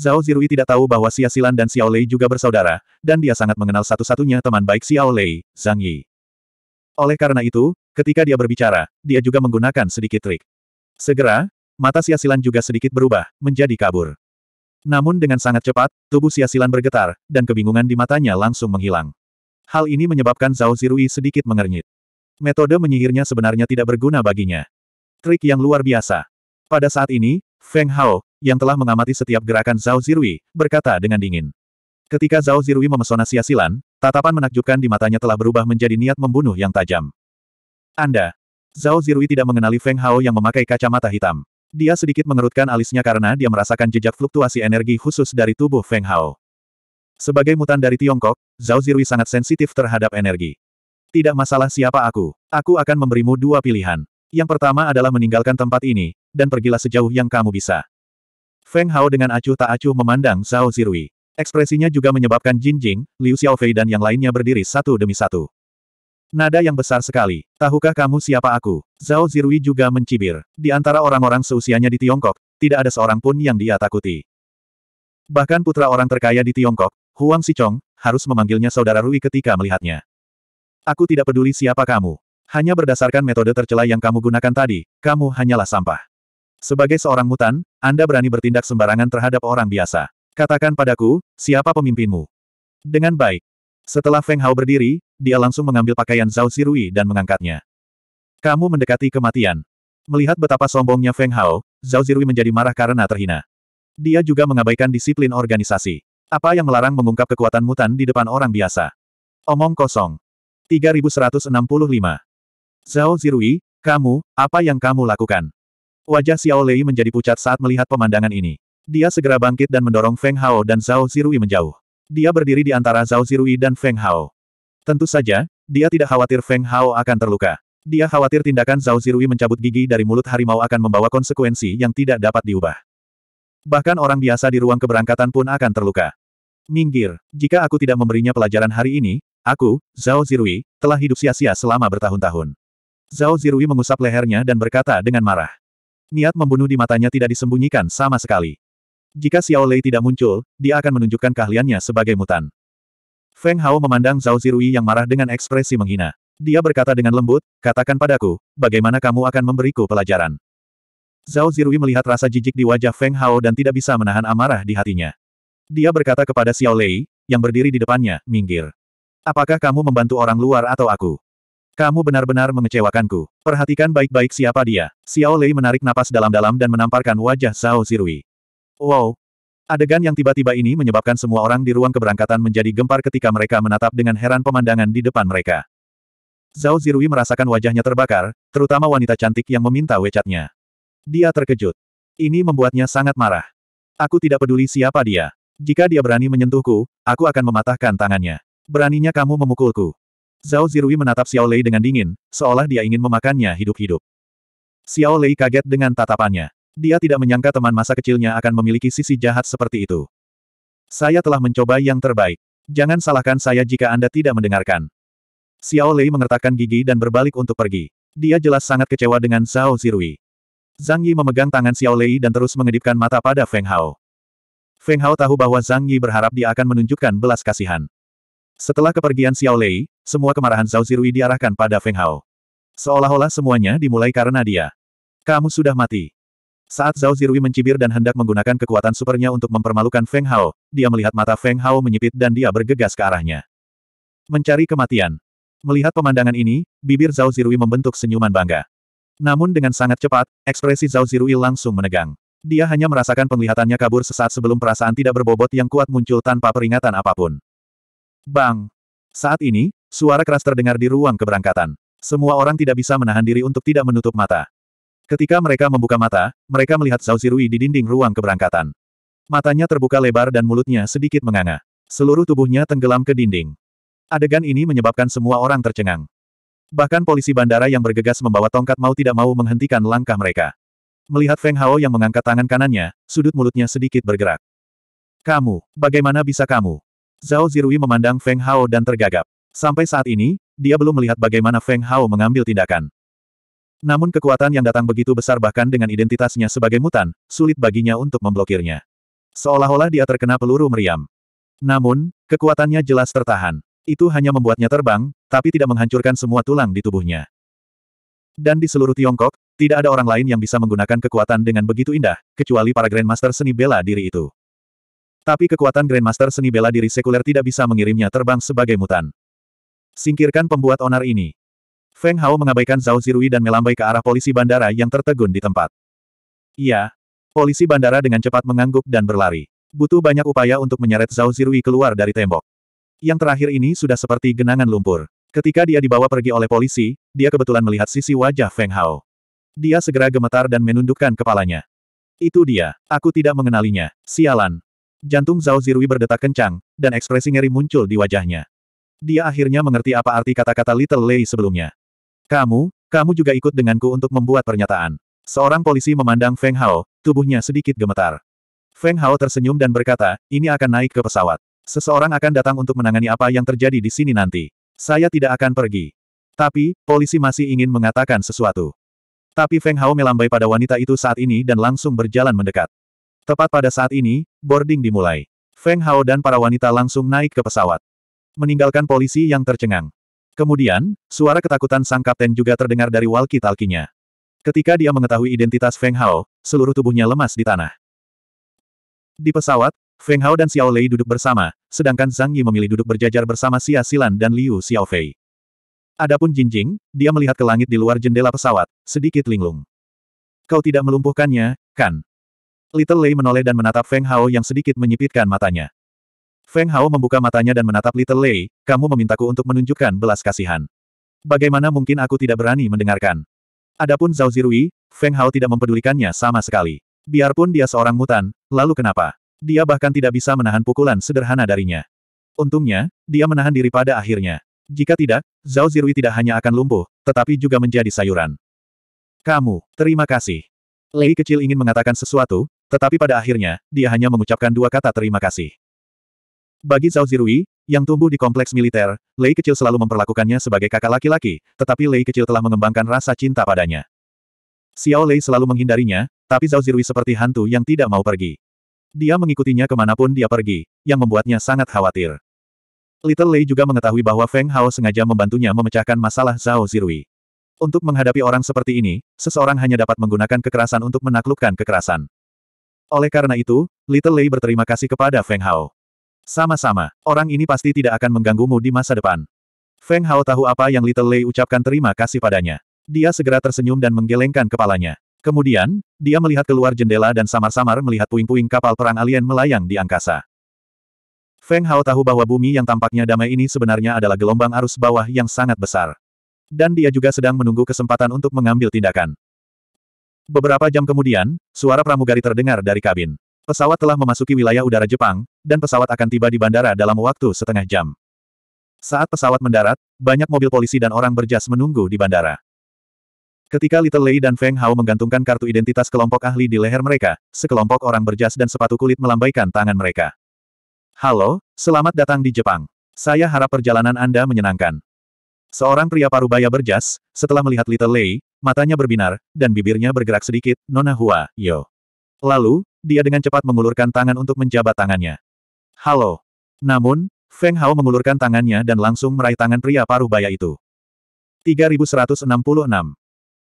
Zhao Zirui tidak tahu bahwa Xia Silan dan Xiao Lei juga bersaudara, dan dia sangat mengenal satu-satunya teman baik Xiao Lei, Zhang Yi. Oleh karena itu, ketika dia berbicara, dia juga menggunakan sedikit trik. Segera, mata Xia Silan juga sedikit berubah, menjadi kabur. Namun dengan sangat cepat, tubuh Siasilan bergetar, dan kebingungan di matanya langsung menghilang. Hal ini menyebabkan Zhao Zirui sedikit mengernyit. Metode menyihirnya sebenarnya tidak berguna baginya. Trik yang luar biasa. Pada saat ini, Feng Hao, yang telah mengamati setiap gerakan Zhao Zirui, berkata dengan dingin. Ketika Zhao Zirui memesona Siasilan, tatapan menakjubkan di matanya telah berubah menjadi niat membunuh yang tajam. Anda. Zhao Zirui tidak mengenali Feng Hao yang memakai kacamata hitam. Dia sedikit mengerutkan alisnya karena dia merasakan jejak fluktuasi energi khusus dari tubuh Feng Hao. Sebagai mutan dari Tiongkok, Zhao Zirui sangat sensitif terhadap energi. Tidak masalah siapa aku, aku akan memberimu dua pilihan. Yang pertama adalah meninggalkan tempat ini, dan pergilah sejauh yang kamu bisa. Feng Hao dengan acuh tak acuh memandang Zhao Zirui. Ekspresinya juga menyebabkan Jin Jing, Liu Xiaofei dan yang lainnya berdiri satu demi satu. Nada yang besar sekali. Tahukah kamu siapa aku? Zhao Zirui juga mencibir. Di antara orang-orang seusianya di Tiongkok, tidak ada seorang pun yang dia takuti. Bahkan putra orang terkaya di Tiongkok, Huang Sichong, harus memanggilnya saudara Rui ketika melihatnya. Aku tidak peduli siapa kamu. Hanya berdasarkan metode tercela yang kamu gunakan tadi, kamu hanyalah sampah. Sebagai seorang mutan, Anda berani bertindak sembarangan terhadap orang biasa. Katakan padaku, siapa pemimpinmu? Dengan baik, setelah Feng Hao berdiri, dia langsung mengambil pakaian Zhao Zirui dan mengangkatnya. Kamu mendekati kematian. Melihat betapa sombongnya Feng Hao, Zhao Zirui menjadi marah karena terhina. Dia juga mengabaikan disiplin organisasi. Apa yang melarang mengungkap kekuatan mutan di depan orang biasa? Omong kosong. 3165. Zhao Zirui, kamu, apa yang kamu lakukan? Wajah Xiao Lei menjadi pucat saat melihat pemandangan ini. Dia segera bangkit dan mendorong Feng Hao dan Zhao Zirui menjauh. Dia berdiri di antara Zhao Zirui dan Feng Hao. Tentu saja, dia tidak khawatir Feng Hao akan terluka. Dia khawatir tindakan Zhao Zirui mencabut gigi dari mulut harimau akan membawa konsekuensi yang tidak dapat diubah. Bahkan orang biasa di ruang keberangkatan pun akan terluka. Minggir, jika aku tidak memberinya pelajaran hari ini, aku, Zhao Zirui, telah hidup sia-sia selama bertahun-tahun. Zhao Zirui mengusap lehernya dan berkata dengan marah. Niat membunuh di matanya tidak disembunyikan sama sekali. Jika Xiao Lei tidak muncul, dia akan menunjukkan keahliannya sebagai mutan. Feng Hao memandang Zhao Zirui yang marah dengan ekspresi menghina. Dia berkata dengan lembut, katakan padaku, bagaimana kamu akan memberiku pelajaran. Zhao Zirui melihat rasa jijik di wajah Feng Hao dan tidak bisa menahan amarah di hatinya. Dia berkata kepada Xiao Lei, yang berdiri di depannya, minggir. Apakah kamu membantu orang luar atau aku? Kamu benar-benar mengecewakanku. Perhatikan baik-baik siapa dia. Xiao Lei menarik napas dalam-dalam dan menamparkan wajah Zhao Zirui. Wow! Adegan yang tiba-tiba ini menyebabkan semua orang di ruang keberangkatan menjadi gempar ketika mereka menatap dengan heran pemandangan di depan mereka. Zhao Zirui merasakan wajahnya terbakar, terutama wanita cantik yang meminta wecatnya. Dia terkejut. Ini membuatnya sangat marah. Aku tidak peduli siapa dia. Jika dia berani menyentuhku, aku akan mematahkan tangannya. Beraninya kamu memukulku. Zhao Zirui menatap Xiao Lei dengan dingin, seolah dia ingin memakannya hidup-hidup. Xiao Lei kaget dengan tatapannya. Dia tidak menyangka teman masa kecilnya akan memiliki sisi jahat seperti itu. Saya telah mencoba yang terbaik. Jangan salahkan saya jika Anda tidak mendengarkan. Xiao Lei mengertakkan gigi dan berbalik untuk pergi. Dia jelas sangat kecewa dengan Zhao Zirui. Zhang Yi memegang tangan Xiao Lei dan terus mengedipkan mata pada Feng Hao. Feng Hao tahu bahwa Zhang Yi berharap dia akan menunjukkan belas kasihan. Setelah kepergian Xiao Lei, semua kemarahan Zhao Zirui diarahkan pada Feng Hao. Seolah-olah semuanya dimulai karena dia. Kamu sudah mati. Saat Zhao Zirui mencibir dan hendak menggunakan kekuatan supernya untuk mempermalukan Feng Hao, dia melihat mata Feng Hao menyipit dan dia bergegas ke arahnya. Mencari kematian. Melihat pemandangan ini, bibir Zhao Zirui membentuk senyuman bangga. Namun dengan sangat cepat, ekspresi Zhao Zirui langsung menegang. Dia hanya merasakan penglihatannya kabur sesaat sebelum perasaan tidak berbobot yang kuat muncul tanpa peringatan apapun. Bang! Saat ini, suara keras terdengar di ruang keberangkatan. Semua orang tidak bisa menahan diri untuk tidak menutup mata. Ketika mereka membuka mata, mereka melihat Zhao Zirui di dinding ruang keberangkatan. Matanya terbuka lebar dan mulutnya sedikit menganga. Seluruh tubuhnya tenggelam ke dinding. Adegan ini menyebabkan semua orang tercengang. Bahkan polisi bandara yang bergegas membawa tongkat mau tidak mau menghentikan langkah mereka. Melihat Feng Hao yang mengangkat tangan kanannya, sudut mulutnya sedikit bergerak. Kamu, bagaimana bisa kamu? Zhao Zirui memandang Feng Hao dan tergagap. Sampai saat ini, dia belum melihat bagaimana Feng Hao mengambil tindakan. Namun kekuatan yang datang begitu besar bahkan dengan identitasnya sebagai mutan, sulit baginya untuk memblokirnya. Seolah-olah dia terkena peluru meriam. Namun, kekuatannya jelas tertahan. Itu hanya membuatnya terbang, tapi tidak menghancurkan semua tulang di tubuhnya. Dan di seluruh Tiongkok, tidak ada orang lain yang bisa menggunakan kekuatan dengan begitu indah, kecuali para Grandmaster seni bela diri itu. Tapi kekuatan Grandmaster seni bela diri sekuler tidak bisa mengirimnya terbang sebagai mutan. Singkirkan pembuat onar ini. Feng Hao mengabaikan Zhao Zirui dan melambai ke arah polisi bandara yang tertegun di tempat. Iya. Polisi bandara dengan cepat mengangguk dan berlari. Butuh banyak upaya untuk menyeret Zhao Zirui keluar dari tembok. Yang terakhir ini sudah seperti genangan lumpur. Ketika dia dibawa pergi oleh polisi, dia kebetulan melihat sisi wajah Feng Hao. Dia segera gemetar dan menundukkan kepalanya. Itu dia. Aku tidak mengenalinya. Sialan. Jantung Zhao Zirui berdetak kencang, dan ekspresi ngeri muncul di wajahnya. Dia akhirnya mengerti apa arti kata-kata Little Lei sebelumnya. Kamu, kamu juga ikut denganku untuk membuat pernyataan. Seorang polisi memandang Feng Hao, tubuhnya sedikit gemetar. Feng Hao tersenyum dan berkata, ini akan naik ke pesawat. Seseorang akan datang untuk menangani apa yang terjadi di sini nanti. Saya tidak akan pergi. Tapi, polisi masih ingin mengatakan sesuatu. Tapi Feng Hao melambai pada wanita itu saat ini dan langsung berjalan mendekat. Tepat pada saat ini, boarding dimulai. Feng Hao dan para wanita langsung naik ke pesawat. Meninggalkan polisi yang tercengang. Kemudian, suara ketakutan sang kapten juga terdengar dari Walki talkinya. Ketika dia mengetahui identitas Feng Hao, seluruh tubuhnya lemas di tanah. Di pesawat, Feng Hao dan Xiao Lei duduk bersama, sedangkan Zhang Yi memilih duduk berjajar bersama Xia Silan dan Liu Xiao Fei. Adapun Jinjing, dia melihat ke langit di luar jendela pesawat, sedikit linglung. Kau tidak melumpuhkannya, kan? Little Lei menoleh dan menatap Feng Hao yang sedikit menyipitkan matanya. Feng Hao membuka matanya dan menatap Little Lei, kamu memintaku untuk menunjukkan belas kasihan. Bagaimana mungkin aku tidak berani mendengarkan? Adapun Zhao Zirui, Feng Hao tidak mempedulikannya sama sekali. Biarpun dia seorang mutan, lalu kenapa? Dia bahkan tidak bisa menahan pukulan sederhana darinya. Untungnya, dia menahan diri pada akhirnya. Jika tidak, Zhao Zirui tidak hanya akan lumpuh, tetapi juga menjadi sayuran. Kamu, terima kasih. Lei kecil ingin mengatakan sesuatu, tetapi pada akhirnya, dia hanya mengucapkan dua kata terima kasih. Bagi Zhao Zirui, yang tumbuh di kompleks militer, Lei kecil selalu memperlakukannya sebagai kakak laki-laki, tetapi Lei kecil telah mengembangkan rasa cinta padanya. Xiao Lei selalu menghindarinya, tapi Zhao Zirui seperti hantu yang tidak mau pergi. Dia mengikutinya kemanapun dia pergi, yang membuatnya sangat khawatir. Little Lei juga mengetahui bahwa Feng Hao sengaja membantunya memecahkan masalah Zhao Zirui. Untuk menghadapi orang seperti ini, seseorang hanya dapat menggunakan kekerasan untuk menaklukkan kekerasan. Oleh karena itu, Little Lei berterima kasih kepada Feng Hao. Sama-sama, orang ini pasti tidak akan mengganggumu di masa depan. Feng Hao tahu apa yang Little Lei ucapkan terima kasih padanya. Dia segera tersenyum dan menggelengkan kepalanya. Kemudian, dia melihat keluar jendela dan samar-samar melihat puing-puing kapal perang alien melayang di angkasa. Feng Hao tahu bahwa bumi yang tampaknya damai ini sebenarnya adalah gelombang arus bawah yang sangat besar. Dan dia juga sedang menunggu kesempatan untuk mengambil tindakan. Beberapa jam kemudian, suara pramugari terdengar dari kabin. Pesawat telah memasuki wilayah udara Jepang, dan pesawat akan tiba di bandara dalam waktu setengah jam. Saat pesawat mendarat, banyak mobil polisi dan orang berjas menunggu di bandara. Ketika Little Lei dan Feng Hao menggantungkan kartu identitas kelompok ahli di leher mereka, sekelompok orang berjas dan sepatu kulit melambaikan tangan mereka. Halo, selamat datang di Jepang. Saya harap perjalanan Anda menyenangkan. Seorang pria parubaya berjas, setelah melihat Little Lei, matanya berbinar, dan bibirnya bergerak sedikit, Nona Hua, yo. Lalu, dia dengan cepat mengulurkan tangan untuk menjabat tangannya. Halo. Namun, Feng Hao mengulurkan tangannya dan langsung meraih tangan pria paruh baya itu. 3166.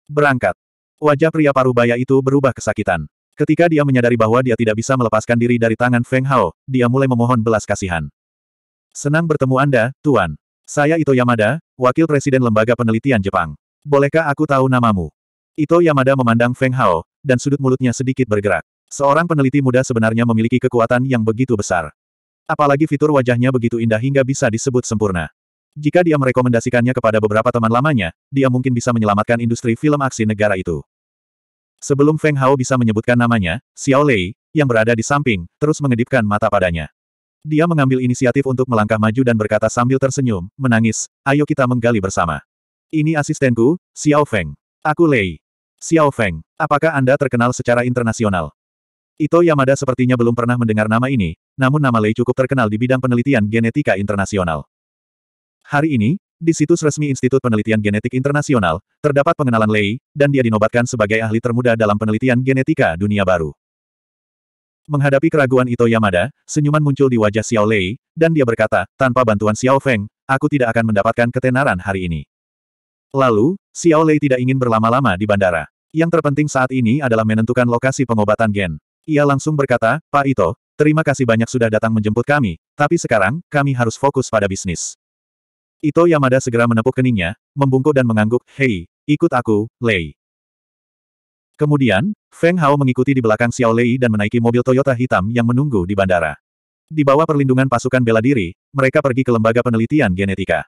Berangkat. Wajah pria paruh baya itu berubah kesakitan. Ketika dia menyadari bahwa dia tidak bisa melepaskan diri dari tangan Feng Hao, dia mulai memohon belas kasihan. Senang bertemu Anda, Tuan. Saya Ito Yamada, Wakil Presiden Lembaga Penelitian Jepang. Bolehkah aku tahu namamu? Ito Yamada memandang Feng Hao, dan sudut mulutnya sedikit bergerak. Seorang peneliti muda sebenarnya memiliki kekuatan yang begitu besar. Apalagi fitur wajahnya begitu indah hingga bisa disebut sempurna. Jika dia merekomendasikannya kepada beberapa teman lamanya, dia mungkin bisa menyelamatkan industri film aksi negara itu. Sebelum Feng Hao bisa menyebutkan namanya, Xiao Lei, yang berada di samping, terus mengedipkan mata padanya. Dia mengambil inisiatif untuk melangkah maju dan berkata sambil tersenyum, menangis, ayo kita menggali bersama. Ini asistenku, Xiao Feng. Aku Lei. Xiao Feng, apakah Anda terkenal secara internasional? Ito Yamada sepertinya belum pernah mendengar nama ini, namun nama Lei cukup terkenal di bidang penelitian genetika internasional. Hari ini, di situs resmi Institut Penelitian Genetik Internasional, terdapat pengenalan Lei, dan dia dinobatkan sebagai ahli termuda dalam penelitian genetika dunia baru. Menghadapi keraguan Ito Yamada, senyuman muncul di wajah Xiao Lei, dan dia berkata, tanpa bantuan Xiao Feng, aku tidak akan mendapatkan ketenaran hari ini. Lalu, Xiao Lei tidak ingin berlama-lama di bandara. Yang terpenting saat ini adalah menentukan lokasi pengobatan gen. Ia langsung berkata, Pak Ito, terima kasih banyak sudah datang menjemput kami, tapi sekarang, kami harus fokus pada bisnis. Ito Yamada segera menepuk keningnya, membungkuk dan mengangguk, Hei, ikut aku, Lei. Kemudian, Feng Hao mengikuti di belakang Xiao Lei dan menaiki mobil Toyota hitam yang menunggu di bandara. Di bawah perlindungan pasukan bela diri, mereka pergi ke lembaga penelitian genetika.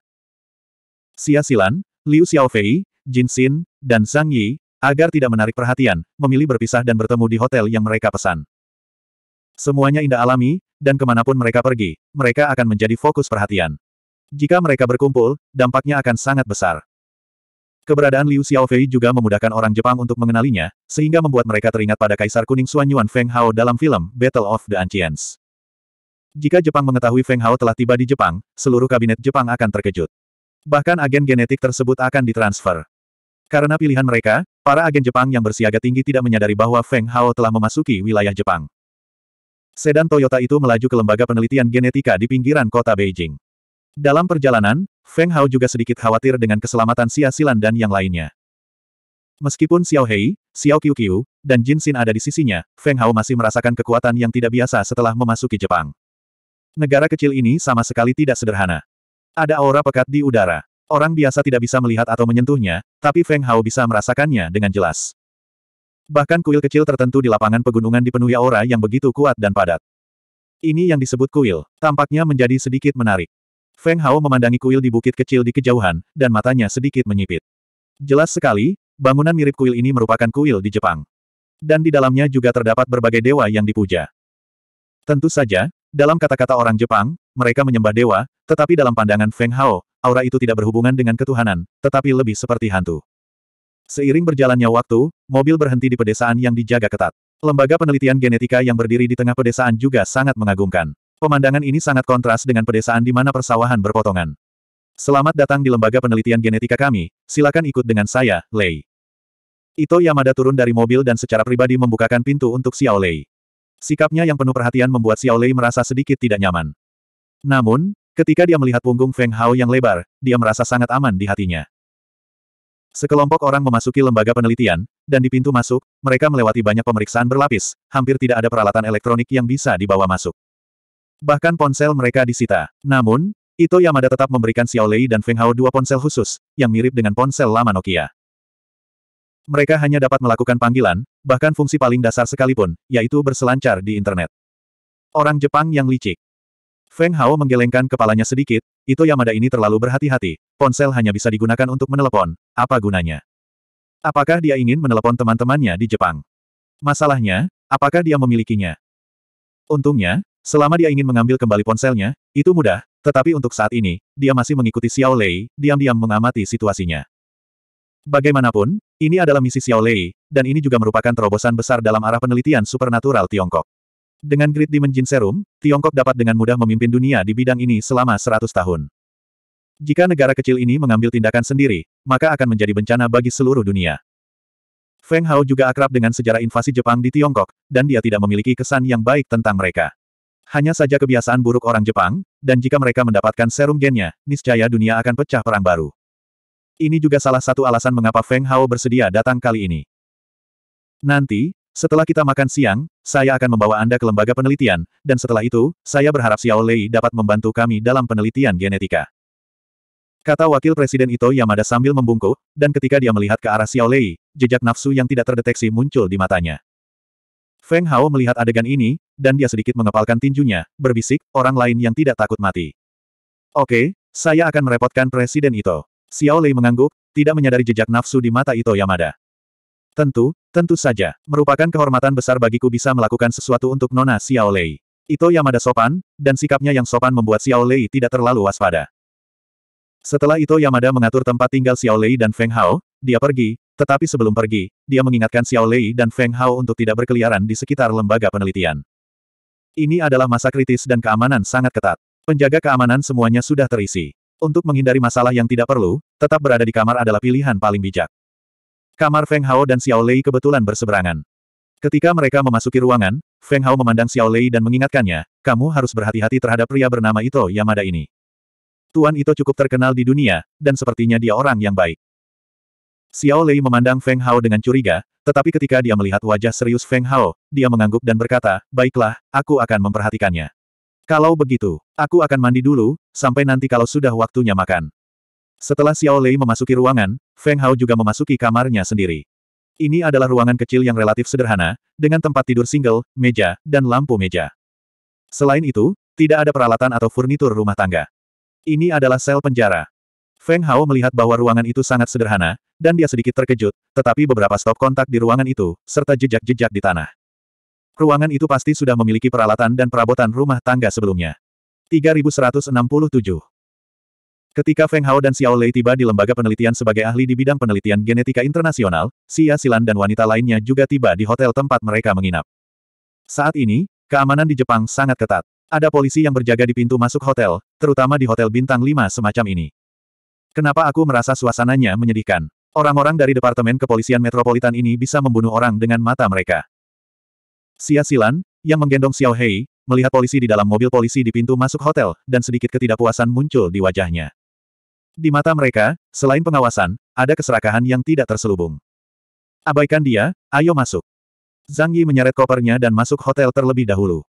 Xia Silan, Liu Xiaofei, Jin Xin, dan Zhang Yi, Agar tidak menarik perhatian, memilih berpisah dan bertemu di hotel yang mereka pesan. Semuanya indah alami, dan kemanapun mereka pergi, mereka akan menjadi fokus perhatian. Jika mereka berkumpul, dampaknya akan sangat besar. Keberadaan Liu Xiaofei juga memudahkan orang Jepang untuk mengenalinya, sehingga membuat mereka teringat pada Kaisar Kuning Xuan Yuan Feng Hao dalam film Battle of the Ancients. Jika Jepang mengetahui Feng Hao telah tiba di Jepang, seluruh kabinet Jepang akan terkejut. Bahkan agen genetik tersebut akan ditransfer. Karena pilihan mereka, para agen Jepang yang bersiaga tinggi tidak menyadari bahwa Feng Hao telah memasuki wilayah Jepang. Sedan Toyota itu melaju ke lembaga penelitian genetika di pinggiran kota Beijing. Dalam perjalanan, Feng Hao juga sedikit khawatir dengan keselamatan Xia Silan dan yang lainnya. Meskipun Xiao Hei, Xiao Qiuqiu, dan Jin Xin ada di sisinya, Feng Hao masih merasakan kekuatan yang tidak biasa setelah memasuki Jepang. Negara kecil ini sama sekali tidak sederhana. Ada aura pekat di udara. Orang biasa tidak bisa melihat atau menyentuhnya, tapi Feng Hao bisa merasakannya dengan jelas. Bahkan kuil kecil tertentu di lapangan pegunungan dipenuhi aura yang begitu kuat dan padat. Ini yang disebut kuil, tampaknya menjadi sedikit menarik. Feng Hao memandangi kuil di bukit kecil di kejauhan, dan matanya sedikit menyipit. Jelas sekali, bangunan mirip kuil ini merupakan kuil di Jepang. Dan di dalamnya juga terdapat berbagai dewa yang dipuja. Tentu saja, dalam kata-kata orang Jepang, mereka menyembah dewa, tetapi dalam pandangan Feng Hao, aura itu tidak berhubungan dengan ketuhanan, tetapi lebih seperti hantu. Seiring berjalannya waktu, mobil berhenti di pedesaan yang dijaga ketat. Lembaga penelitian genetika yang berdiri di tengah pedesaan juga sangat mengagumkan. Pemandangan ini sangat kontras dengan pedesaan di mana persawahan berpotongan. Selamat datang di lembaga penelitian genetika kami, silakan ikut dengan saya, Lei. Ito Yamada turun dari mobil dan secara pribadi membukakan pintu untuk Xiao Lei. Sikapnya yang penuh perhatian membuat Xiao Lei merasa sedikit tidak nyaman. Namun, Ketika dia melihat punggung Feng Hao yang lebar, dia merasa sangat aman di hatinya. Sekelompok orang memasuki lembaga penelitian, dan di pintu masuk, mereka melewati banyak pemeriksaan berlapis, hampir tidak ada peralatan elektronik yang bisa dibawa masuk. Bahkan ponsel mereka disita. Namun, Ito Yamada tetap memberikan Xiao Lei dan Feng Hao dua ponsel khusus, yang mirip dengan ponsel lama Nokia. Mereka hanya dapat melakukan panggilan, bahkan fungsi paling dasar sekalipun, yaitu berselancar di internet. Orang Jepang yang licik. Feng Hao menggelengkan kepalanya sedikit, itu Yamada ini terlalu berhati-hati, ponsel hanya bisa digunakan untuk menelepon, apa gunanya? Apakah dia ingin menelepon teman-temannya di Jepang? Masalahnya, apakah dia memilikinya? Untungnya, selama dia ingin mengambil kembali ponselnya, itu mudah, tetapi untuk saat ini, dia masih mengikuti Xiao Lei, diam-diam mengamati situasinya. Bagaimanapun, ini adalah misi Xiao Lei, dan ini juga merupakan terobosan besar dalam arah penelitian supernatural Tiongkok. Dengan Great menjin Serum, Tiongkok dapat dengan mudah memimpin dunia di bidang ini selama 100 tahun. Jika negara kecil ini mengambil tindakan sendiri, maka akan menjadi bencana bagi seluruh dunia. Feng Hao juga akrab dengan sejarah invasi Jepang di Tiongkok, dan dia tidak memiliki kesan yang baik tentang mereka. Hanya saja kebiasaan buruk orang Jepang, dan jika mereka mendapatkan serum gennya, niscaya dunia akan pecah perang baru. Ini juga salah satu alasan mengapa Feng Hao bersedia datang kali ini. Nanti, setelah kita makan siang, saya akan membawa Anda ke lembaga penelitian, dan setelah itu, saya berharap Xiao Lei dapat membantu kami dalam penelitian genetika. Kata Wakil Presiden Ito Yamada sambil membungkuk, dan ketika dia melihat ke arah Xiao Lei, jejak nafsu yang tidak terdeteksi muncul di matanya. Feng Hao melihat adegan ini, dan dia sedikit mengepalkan tinjunya, berbisik, orang lain yang tidak takut mati. Oke, saya akan merepotkan Presiden Ito. Xiao Lei mengangguk, tidak menyadari jejak nafsu di mata Ito Yamada. Tentu, tentu saja, merupakan kehormatan besar bagiku bisa melakukan sesuatu untuk Nona Xiao Lei. Ito Yamada sopan, dan sikapnya yang sopan membuat Xiao Lei tidak terlalu waspada. Setelah Ito Yamada mengatur tempat tinggal Xiao Lei dan Feng Hao, dia pergi, tetapi sebelum pergi, dia mengingatkan Xiao Lei dan Feng Hao untuk tidak berkeliaran di sekitar lembaga penelitian. Ini adalah masa kritis dan keamanan sangat ketat. Penjaga keamanan semuanya sudah terisi. Untuk menghindari masalah yang tidak perlu, tetap berada di kamar adalah pilihan paling bijak. Kamar Feng Hao dan Xiao Lei kebetulan berseberangan. Ketika mereka memasuki ruangan, Feng Hao memandang Xiao Lei dan mengingatkannya, kamu harus berhati-hati terhadap pria bernama Ito Yamada ini. Tuan Ito cukup terkenal di dunia, dan sepertinya dia orang yang baik. Xiao Lei memandang Feng Hao dengan curiga, tetapi ketika dia melihat wajah serius Feng Hao, dia mengangguk dan berkata, baiklah, aku akan memperhatikannya. Kalau begitu, aku akan mandi dulu, sampai nanti kalau sudah waktunya makan. Setelah Xiao Lei memasuki ruangan, Feng Hao juga memasuki kamarnya sendiri. Ini adalah ruangan kecil yang relatif sederhana, dengan tempat tidur single, meja, dan lampu meja. Selain itu, tidak ada peralatan atau furnitur rumah tangga. Ini adalah sel penjara. Feng Hao melihat bahwa ruangan itu sangat sederhana, dan dia sedikit terkejut, tetapi beberapa stop kontak di ruangan itu, serta jejak-jejak di tanah. Ruangan itu pasti sudah memiliki peralatan dan perabotan rumah tangga sebelumnya. 3167 Ketika Feng Hao dan Xiao Lei tiba di lembaga penelitian sebagai ahli di bidang penelitian genetika internasional, Xia Silan dan wanita lainnya juga tiba di hotel tempat mereka menginap. Saat ini, keamanan di Jepang sangat ketat. Ada polisi yang berjaga di pintu masuk hotel, terutama di hotel bintang 5 semacam ini. Kenapa aku merasa suasananya menyedihkan? Orang-orang dari Departemen Kepolisian Metropolitan ini bisa membunuh orang dengan mata mereka. Xia Silan, yang menggendong Xiao Hei, melihat polisi di dalam mobil polisi di pintu masuk hotel, dan sedikit ketidakpuasan muncul di wajahnya. Di mata mereka, selain pengawasan, ada keserakahan yang tidak terselubung. Abaikan dia, ayo masuk. Zhang Yi menyeret kopernya dan masuk hotel terlebih dahulu.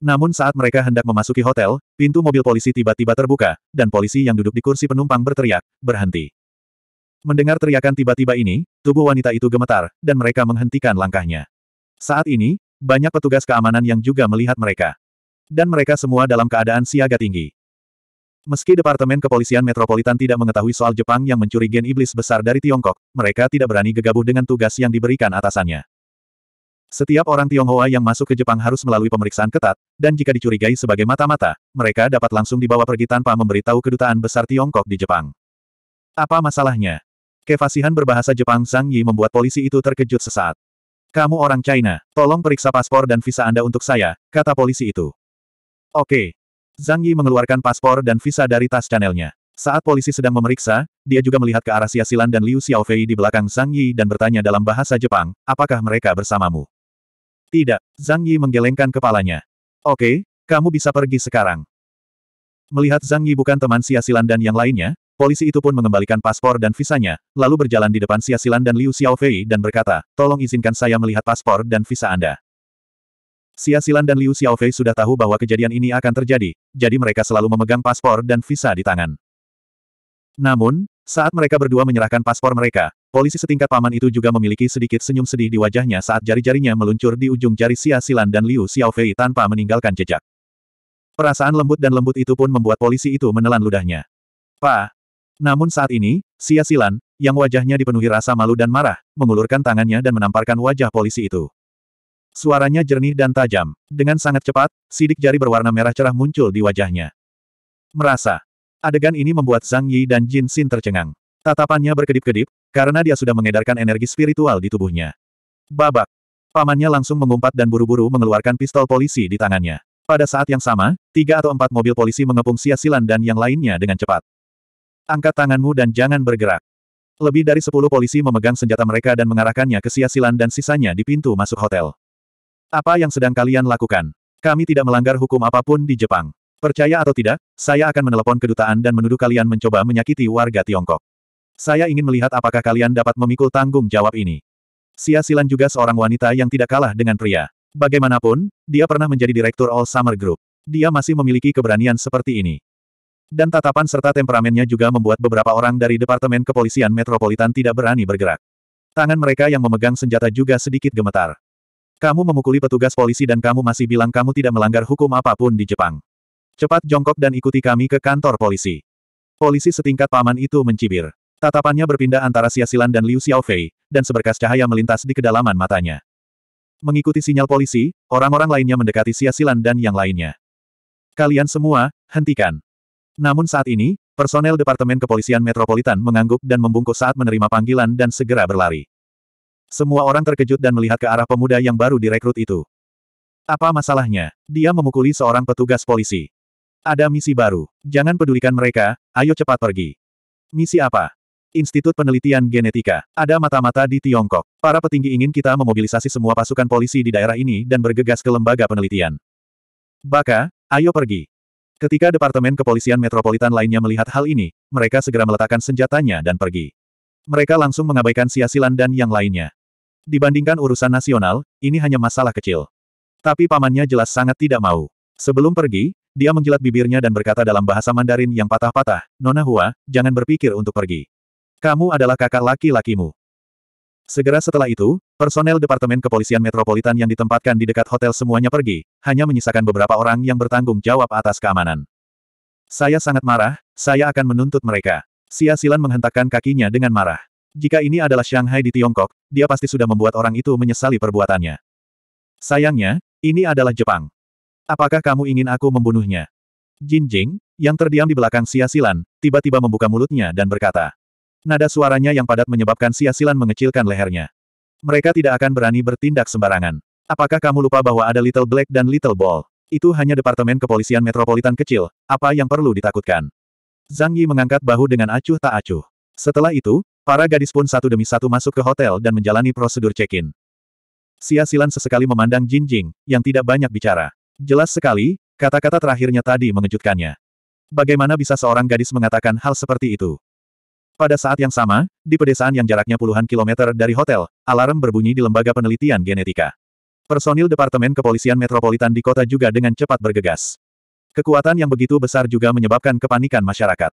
Namun saat mereka hendak memasuki hotel, pintu mobil polisi tiba-tiba terbuka, dan polisi yang duduk di kursi penumpang berteriak, berhenti. Mendengar teriakan tiba-tiba ini, tubuh wanita itu gemetar, dan mereka menghentikan langkahnya. Saat ini, banyak petugas keamanan yang juga melihat mereka. Dan mereka semua dalam keadaan siaga tinggi. Meski Departemen Kepolisian Metropolitan tidak mengetahui soal Jepang yang mencuri gen iblis besar dari Tiongkok, mereka tidak berani gegabah dengan tugas yang diberikan atasannya. Setiap orang Tionghoa yang masuk ke Jepang harus melalui pemeriksaan ketat, dan jika dicurigai sebagai mata-mata, mereka dapat langsung dibawa pergi tanpa memberitahu kedutaan besar Tiongkok di Jepang. Apa masalahnya? Kefasihan berbahasa Jepang Sang Yi membuat polisi itu terkejut sesaat. Kamu orang China, tolong periksa paspor dan visa Anda untuk saya, kata polisi itu. Oke, Zhang Yi mengeluarkan paspor dan visa dari tas Chanelnya. Saat polisi sedang memeriksa, dia juga melihat ke arah Siasilan dan Liu Xiaofei di belakang Zhang Yi dan bertanya dalam bahasa Jepang, apakah mereka bersamamu? Tidak, Zhang Yi menggelengkan kepalanya. Oke, kamu bisa pergi sekarang. Melihat Zhang Yi bukan teman Siasilan dan yang lainnya, polisi itu pun mengembalikan paspor dan visanya, lalu berjalan di depan Siasilan dan Liu Xiaofei dan berkata, tolong izinkan saya melihat paspor dan visa Anda. Xia Silan dan Liu Xiaofei sudah tahu bahwa kejadian ini akan terjadi, jadi mereka selalu memegang paspor dan visa di tangan. Namun, saat mereka berdua menyerahkan paspor mereka, polisi setingkat paman itu juga memiliki sedikit senyum sedih di wajahnya saat jari-jarinya meluncur di ujung jari Xia Silan dan Liu Xiaofei tanpa meninggalkan jejak. Perasaan lembut dan lembut itu pun membuat polisi itu menelan ludahnya. Pa. Namun saat ini, Xia Silan, yang wajahnya dipenuhi rasa malu dan marah, mengulurkan tangannya dan menamparkan wajah polisi itu. Suaranya jernih dan tajam. Dengan sangat cepat, sidik jari berwarna merah cerah muncul di wajahnya. Merasa. Adegan ini membuat Zhang Yi dan Jin Xin tercengang. Tatapannya berkedip-kedip, karena dia sudah mengedarkan energi spiritual di tubuhnya. Babak. Pamannya langsung mengumpat dan buru-buru mengeluarkan pistol polisi di tangannya. Pada saat yang sama, tiga atau empat mobil polisi mengepung Sia Silan dan yang lainnya dengan cepat. Angkat tanganmu dan jangan bergerak. Lebih dari sepuluh polisi memegang senjata mereka dan mengarahkannya ke Sia Silan dan sisanya di pintu masuk hotel. Apa yang sedang kalian lakukan? Kami tidak melanggar hukum apapun di Jepang. Percaya atau tidak, saya akan menelepon kedutaan dan menuduh kalian mencoba menyakiti warga Tiongkok. Saya ingin melihat apakah kalian dapat memikul tanggung jawab ini. Sia Silan juga seorang wanita yang tidak kalah dengan pria. Bagaimanapun, dia pernah menjadi direktur All Summer Group. Dia masih memiliki keberanian seperti ini. Dan tatapan serta temperamennya juga membuat beberapa orang dari Departemen Kepolisian Metropolitan tidak berani bergerak. Tangan mereka yang memegang senjata juga sedikit gemetar. Kamu memukuli petugas polisi dan kamu masih bilang kamu tidak melanggar hukum apapun di Jepang. Cepat jongkok dan ikuti kami ke kantor polisi. Polisi setingkat paman itu mencibir. Tatapannya berpindah antara Siasilan dan Liu Xiaofei, dan seberkas cahaya melintas di kedalaman matanya. Mengikuti sinyal polisi, orang-orang lainnya mendekati Siasilan dan yang lainnya. Kalian semua, hentikan. Namun saat ini, personel Departemen Kepolisian Metropolitan mengangguk dan membungkuk saat menerima panggilan dan segera berlari. Semua orang terkejut dan melihat ke arah pemuda yang baru direkrut itu. Apa masalahnya? Dia memukuli seorang petugas polisi. Ada misi baru. Jangan pedulikan mereka, ayo cepat pergi. Misi apa? Institut Penelitian Genetika. Ada mata-mata di Tiongkok. Para petinggi ingin kita memobilisasi semua pasukan polisi di daerah ini dan bergegas ke lembaga penelitian. Baka, ayo pergi. Ketika Departemen Kepolisian Metropolitan lainnya melihat hal ini, mereka segera meletakkan senjatanya dan pergi. Mereka langsung mengabaikan Siasilan dan yang lainnya. Dibandingkan urusan nasional, ini hanya masalah kecil. Tapi pamannya jelas sangat tidak mau. Sebelum pergi, dia menjilat bibirnya dan berkata dalam bahasa Mandarin yang patah-patah, Nona Hua, jangan berpikir untuk pergi. Kamu adalah kakak laki-lakimu. Segera setelah itu, personel Departemen Kepolisian Metropolitan yang ditempatkan di dekat hotel semuanya pergi, hanya menyisakan beberapa orang yang bertanggung jawab atas keamanan. Saya sangat marah, saya akan menuntut mereka. Sia Silan menghentakkan kakinya dengan marah. Jika ini adalah Shanghai di Tiongkok, dia pasti sudah membuat orang itu menyesali perbuatannya. Sayangnya, ini adalah Jepang. Apakah kamu ingin aku membunuhnya? Jin Jing, yang terdiam di belakang Sia Silan, tiba-tiba membuka mulutnya dan berkata. Nada suaranya yang padat menyebabkan Sia Silan mengecilkan lehernya. Mereka tidak akan berani bertindak sembarangan. Apakah kamu lupa bahwa ada Little Black dan Little Ball? Itu hanya Departemen Kepolisian Metropolitan kecil, apa yang perlu ditakutkan? Zhang Yi mengangkat bahu dengan acuh tak acuh. Setelah itu, Para gadis pun satu demi satu masuk ke hotel dan menjalani prosedur check-in. Sia Silan sesekali memandang Jin Jing, yang tidak banyak bicara. Jelas sekali, kata-kata terakhirnya tadi mengejutkannya. Bagaimana bisa seorang gadis mengatakan hal seperti itu? Pada saat yang sama, di pedesaan yang jaraknya puluhan kilometer dari hotel, alarm berbunyi di lembaga penelitian genetika. Personil Departemen Kepolisian Metropolitan di kota juga dengan cepat bergegas. Kekuatan yang begitu besar juga menyebabkan kepanikan masyarakat.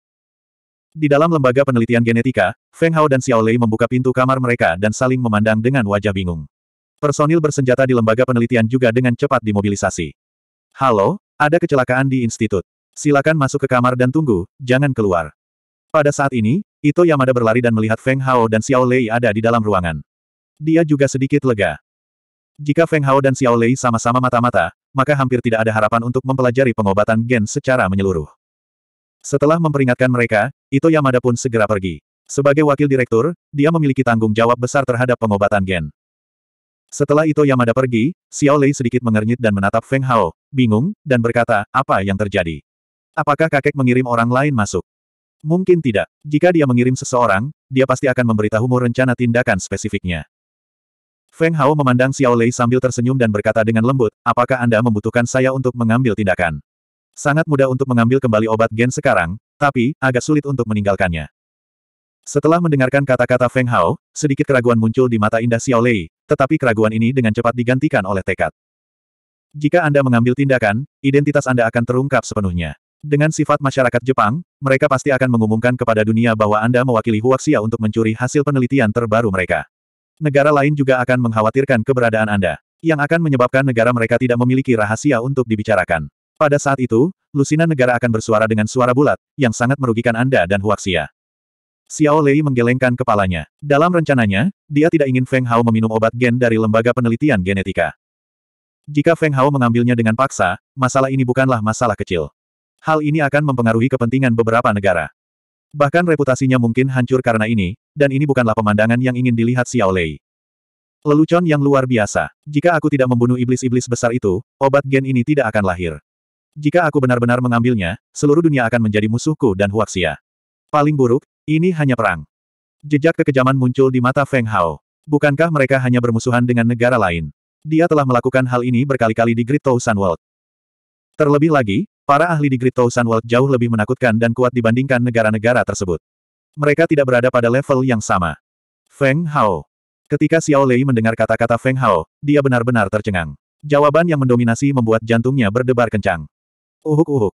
Di dalam lembaga penelitian genetika, Feng Hao dan Xiao Lei membuka pintu kamar mereka dan saling memandang dengan wajah bingung. Personil bersenjata di lembaga penelitian juga dengan cepat dimobilisasi. Halo, ada kecelakaan di institut. Silakan masuk ke kamar dan tunggu, jangan keluar. Pada saat ini, Ito Yamada berlari dan melihat Feng Hao dan Xiao Lei ada di dalam ruangan. Dia juga sedikit lega. Jika Feng Hao dan Xiao Lei sama-sama mata-mata, maka hampir tidak ada harapan untuk mempelajari pengobatan gen secara menyeluruh. Setelah memperingatkan mereka, Ito Yamada pun segera pergi. Sebagai wakil direktur, dia memiliki tanggung jawab besar terhadap pengobatan gen. Setelah Ito Yamada pergi, Xiao Lei sedikit mengernyit dan menatap Feng Hao, bingung, dan berkata, apa yang terjadi? Apakah kakek mengirim orang lain masuk? Mungkin tidak. Jika dia mengirim seseorang, dia pasti akan memberitahumu rencana tindakan spesifiknya. Feng Hao memandang Xiao Lei sambil tersenyum dan berkata dengan lembut, apakah Anda membutuhkan saya untuk mengambil tindakan? Sangat mudah untuk mengambil kembali obat gen sekarang, tapi agak sulit untuk meninggalkannya. Setelah mendengarkan kata-kata Feng Hao, sedikit keraguan muncul di mata indah Xiao Lei, tetapi keraguan ini dengan cepat digantikan oleh tekad. Jika Anda mengambil tindakan, identitas Anda akan terungkap sepenuhnya. Dengan sifat masyarakat Jepang, mereka pasti akan mengumumkan kepada dunia bahwa Anda mewakili Huaxia untuk mencuri hasil penelitian terbaru mereka. Negara lain juga akan mengkhawatirkan keberadaan Anda, yang akan menyebabkan negara mereka tidak memiliki rahasia untuk dibicarakan. Pada saat itu, lusinan negara akan bersuara dengan suara bulat, yang sangat merugikan Anda dan Huaxia. Xiao Lei menggelengkan kepalanya. Dalam rencananya, dia tidak ingin Feng Hao meminum obat gen dari lembaga penelitian genetika. Jika Feng Hao mengambilnya dengan paksa, masalah ini bukanlah masalah kecil. Hal ini akan mempengaruhi kepentingan beberapa negara. Bahkan reputasinya mungkin hancur karena ini, dan ini bukanlah pemandangan yang ingin dilihat Xiao Lei. Lelucon yang luar biasa. Jika aku tidak membunuh iblis-iblis besar itu, obat gen ini tidak akan lahir. Jika aku benar-benar mengambilnya, seluruh dunia akan menjadi musuhku dan Huaxia. Paling buruk, ini hanya perang. Jejak kekejaman muncul di mata Feng Hao. Bukankah mereka hanya bermusuhan dengan negara lain? Dia telah melakukan hal ini berkali-kali di Great Sunwald. World. Terlebih lagi, para ahli di Great Sunwald World jauh lebih menakutkan dan kuat dibandingkan negara-negara tersebut. Mereka tidak berada pada level yang sama. Feng Hao. Ketika Xiao Lei mendengar kata-kata Feng Hao, dia benar-benar tercengang. Jawaban yang mendominasi membuat jantungnya berdebar kencang. Uhuk-uhuk. Oh, oh.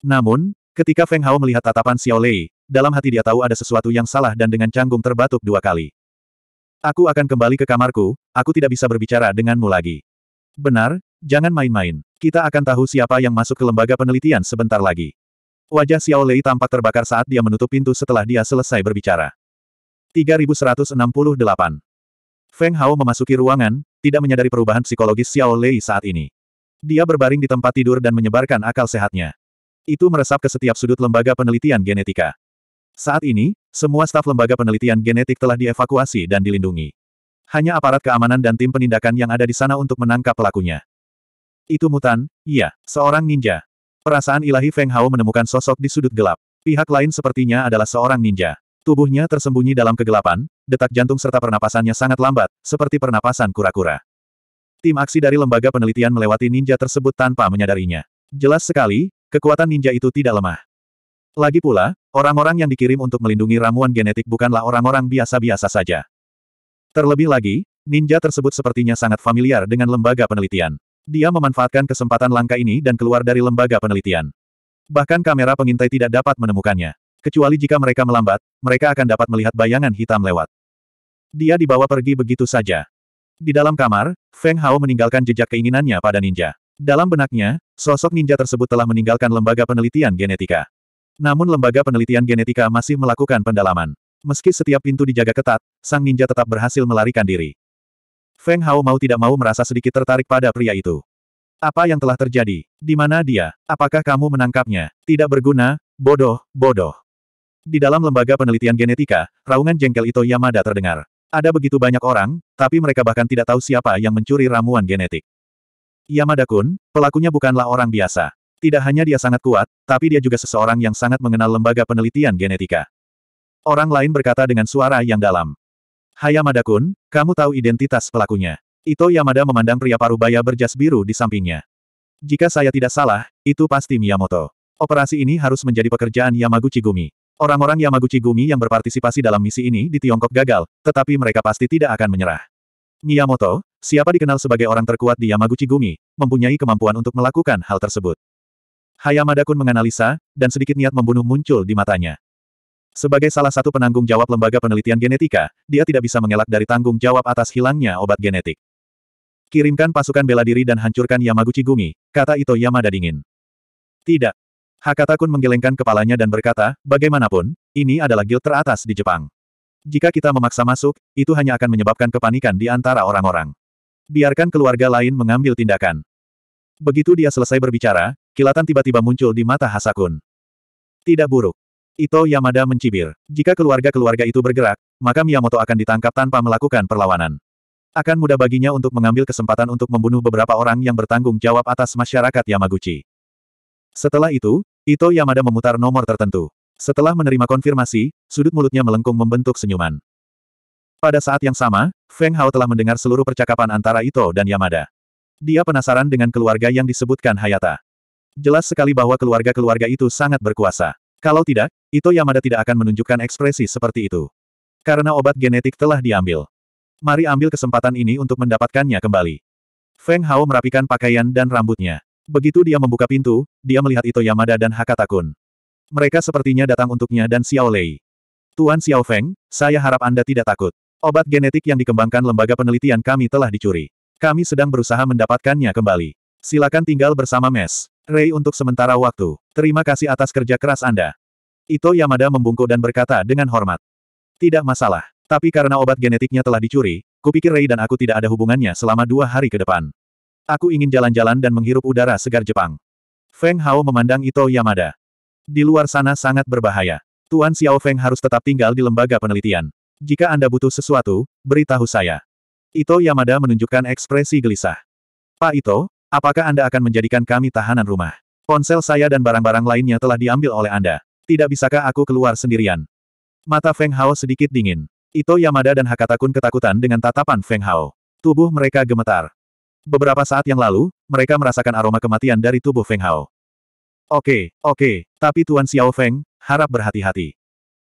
Namun, ketika Feng Hao melihat tatapan Xiao Lei, dalam hati dia tahu ada sesuatu yang salah dan dengan canggung terbatuk dua kali. Aku akan kembali ke kamarku, aku tidak bisa berbicara denganmu lagi. Benar, jangan main-main. Kita akan tahu siapa yang masuk ke lembaga penelitian sebentar lagi. Wajah Xiao Lei tampak terbakar saat dia menutup pintu setelah dia selesai berbicara. 3168 Feng Hao memasuki ruangan, tidak menyadari perubahan psikologis Xiao Lei saat ini. Dia berbaring di tempat tidur dan menyebarkan akal sehatnya. Itu meresap ke setiap sudut lembaga penelitian genetika. Saat ini, semua staf lembaga penelitian genetik telah dievakuasi dan dilindungi. Hanya aparat keamanan dan tim penindakan yang ada di sana untuk menangkap pelakunya. Itu mutan, iya, seorang ninja. Perasaan ilahi Feng Hao menemukan sosok di sudut gelap. Pihak lain sepertinya adalah seorang ninja. Tubuhnya tersembunyi dalam kegelapan, detak jantung serta pernapasannya sangat lambat, seperti pernapasan kura-kura. Tim aksi dari lembaga penelitian melewati ninja tersebut tanpa menyadarinya. Jelas sekali, kekuatan ninja itu tidak lemah. Lagi pula, orang-orang yang dikirim untuk melindungi ramuan genetik bukanlah orang-orang biasa-biasa saja. Terlebih lagi, ninja tersebut sepertinya sangat familiar dengan lembaga penelitian. Dia memanfaatkan kesempatan langka ini dan keluar dari lembaga penelitian. Bahkan kamera pengintai tidak dapat menemukannya. Kecuali jika mereka melambat, mereka akan dapat melihat bayangan hitam lewat. Dia dibawa pergi begitu saja. Di dalam kamar, Feng Hao meninggalkan jejak keinginannya pada ninja. Dalam benaknya, sosok ninja tersebut telah meninggalkan lembaga penelitian genetika. Namun lembaga penelitian genetika masih melakukan pendalaman. Meski setiap pintu dijaga ketat, sang ninja tetap berhasil melarikan diri. Feng Hao mau tidak mau merasa sedikit tertarik pada pria itu. Apa yang telah terjadi? Di mana dia? Apakah kamu menangkapnya? Tidak berguna, bodoh, bodoh. Di dalam lembaga penelitian genetika, raungan jengkel Ito Yamada terdengar. Ada begitu banyak orang, tapi mereka bahkan tidak tahu siapa yang mencuri ramuan genetik. Yamada-kun, pelakunya bukanlah orang biasa. Tidak hanya dia sangat kuat, tapi dia juga seseorang yang sangat mengenal lembaga penelitian genetika. Orang lain berkata dengan suara yang dalam. Hayamada-kun, kamu tahu identitas pelakunya. Ito Yamada memandang pria parubaya berjas biru di sampingnya. Jika saya tidak salah, itu pasti Miyamoto. Operasi ini harus menjadi pekerjaan Yamaguchi Gumi. Orang-orang Yamaguchi Gumi yang berpartisipasi dalam misi ini di Tiongkok gagal, tetapi mereka pasti tidak akan menyerah. Miyamoto, siapa dikenal sebagai orang terkuat di Yamaguchi Gumi, mempunyai kemampuan untuk melakukan hal tersebut. Hayamada Kun menganalisa, dan sedikit niat membunuh muncul di matanya. Sebagai salah satu penanggung jawab lembaga penelitian genetika, dia tidak bisa mengelak dari tanggung jawab atas hilangnya obat genetik. Kirimkan pasukan bela diri dan hancurkan Yamaguchi Gumi, kata Ito Yamada dingin. Tidak, Hakata Kun menggelengkan kepalanya dan berkata, bagaimanapun, ini adalah guild teratas di Jepang. Jika kita memaksa masuk, itu hanya akan menyebabkan kepanikan di antara orang-orang. Biarkan keluarga lain mengambil tindakan. Begitu dia selesai berbicara, kilatan tiba-tiba muncul di mata Hasakun. Tidak buruk. Ito Yamada mencibir. Jika keluarga-keluarga itu bergerak, maka Miyamoto akan ditangkap tanpa melakukan perlawanan. Akan mudah baginya untuk mengambil kesempatan untuk membunuh beberapa orang yang bertanggung jawab atas masyarakat Yamaguchi. Setelah itu, Ito Yamada memutar nomor tertentu. Setelah menerima konfirmasi, sudut mulutnya melengkung membentuk senyuman. Pada saat yang sama, Feng Hao telah mendengar seluruh percakapan antara Ito dan Yamada. Dia penasaran dengan keluarga yang disebutkan Hayata. Jelas sekali bahwa keluarga-keluarga itu sangat berkuasa. Kalau tidak, Ito Yamada tidak akan menunjukkan ekspresi seperti itu. Karena obat genetik telah diambil. Mari ambil kesempatan ini untuk mendapatkannya kembali. Feng Hao merapikan pakaian dan rambutnya. Begitu dia membuka pintu, dia melihat Ito Yamada dan Hakatakun. Mereka sepertinya datang untuknya dan Xiao Lei. Tuan Xiao Feng, saya harap Anda tidak takut. Obat genetik yang dikembangkan lembaga penelitian kami telah dicuri. Kami sedang berusaha mendapatkannya kembali. Silakan tinggal bersama Mes. Ray untuk sementara waktu. Terima kasih atas kerja keras Anda. Ito Yamada membungkuk dan berkata dengan hormat. Tidak masalah. Tapi karena obat genetiknya telah dicuri, kupikir Ray dan aku tidak ada hubungannya selama dua hari ke depan. Aku ingin jalan-jalan dan menghirup udara segar Jepang. Feng Hao memandang Ito Yamada. Di luar sana sangat berbahaya. Tuan Xiao Feng harus tetap tinggal di lembaga penelitian. Jika Anda butuh sesuatu, beritahu saya. Ito Yamada menunjukkan ekspresi gelisah. Pak Ito, apakah Anda akan menjadikan kami tahanan rumah? Ponsel saya dan barang-barang lainnya telah diambil oleh Anda. Tidak bisakah aku keluar sendirian? Mata Feng Hao sedikit dingin. Ito Yamada dan Hakatakun ketakutan dengan tatapan Feng Hao. Tubuh mereka gemetar. Beberapa saat yang lalu, mereka merasakan aroma kematian dari tubuh Feng Hao. Oke, okay, oke, okay, tapi Tuan Xiao Feng, harap berhati-hati.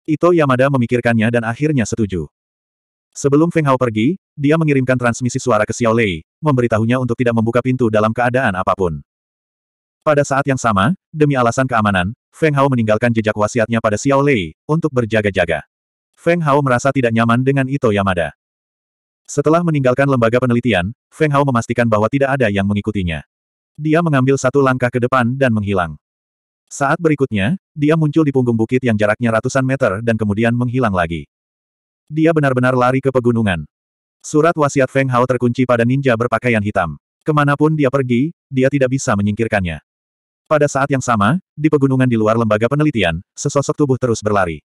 Ito Yamada memikirkannya dan akhirnya setuju. Sebelum Feng Hao pergi, dia mengirimkan transmisi suara ke Xiao Lei, memberitahunya untuk tidak membuka pintu dalam keadaan apapun. Pada saat yang sama, demi alasan keamanan, Feng Hao meninggalkan jejak wasiatnya pada Xiao Lei, untuk berjaga-jaga. Feng Hao merasa tidak nyaman dengan Ito Yamada. Setelah meninggalkan lembaga penelitian, Feng Hao memastikan bahwa tidak ada yang mengikutinya. Dia mengambil satu langkah ke depan dan menghilang. Saat berikutnya, dia muncul di punggung bukit yang jaraknya ratusan meter dan kemudian menghilang lagi. Dia benar-benar lari ke pegunungan. Surat wasiat Feng Hao terkunci pada ninja berpakaian hitam. Kemanapun dia pergi, dia tidak bisa menyingkirkannya. Pada saat yang sama, di pegunungan di luar lembaga penelitian, sesosok tubuh terus berlari.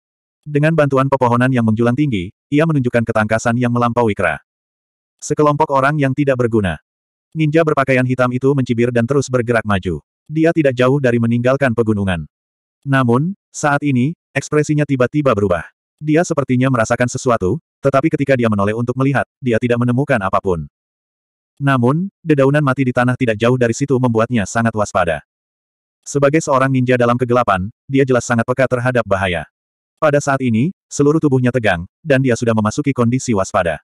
Dengan bantuan pepohonan yang menjulang tinggi, ia menunjukkan ketangkasan yang melampaui kera. Sekelompok orang yang tidak berguna. Ninja berpakaian hitam itu mencibir dan terus bergerak maju. Dia tidak jauh dari meninggalkan pegunungan. Namun, saat ini, ekspresinya tiba-tiba berubah. Dia sepertinya merasakan sesuatu, tetapi ketika dia menoleh untuk melihat, dia tidak menemukan apapun. Namun, dedaunan mati di tanah tidak jauh dari situ membuatnya sangat waspada. Sebagai seorang ninja dalam kegelapan, dia jelas sangat peka terhadap bahaya. Pada saat ini, seluruh tubuhnya tegang, dan dia sudah memasuki kondisi waspada.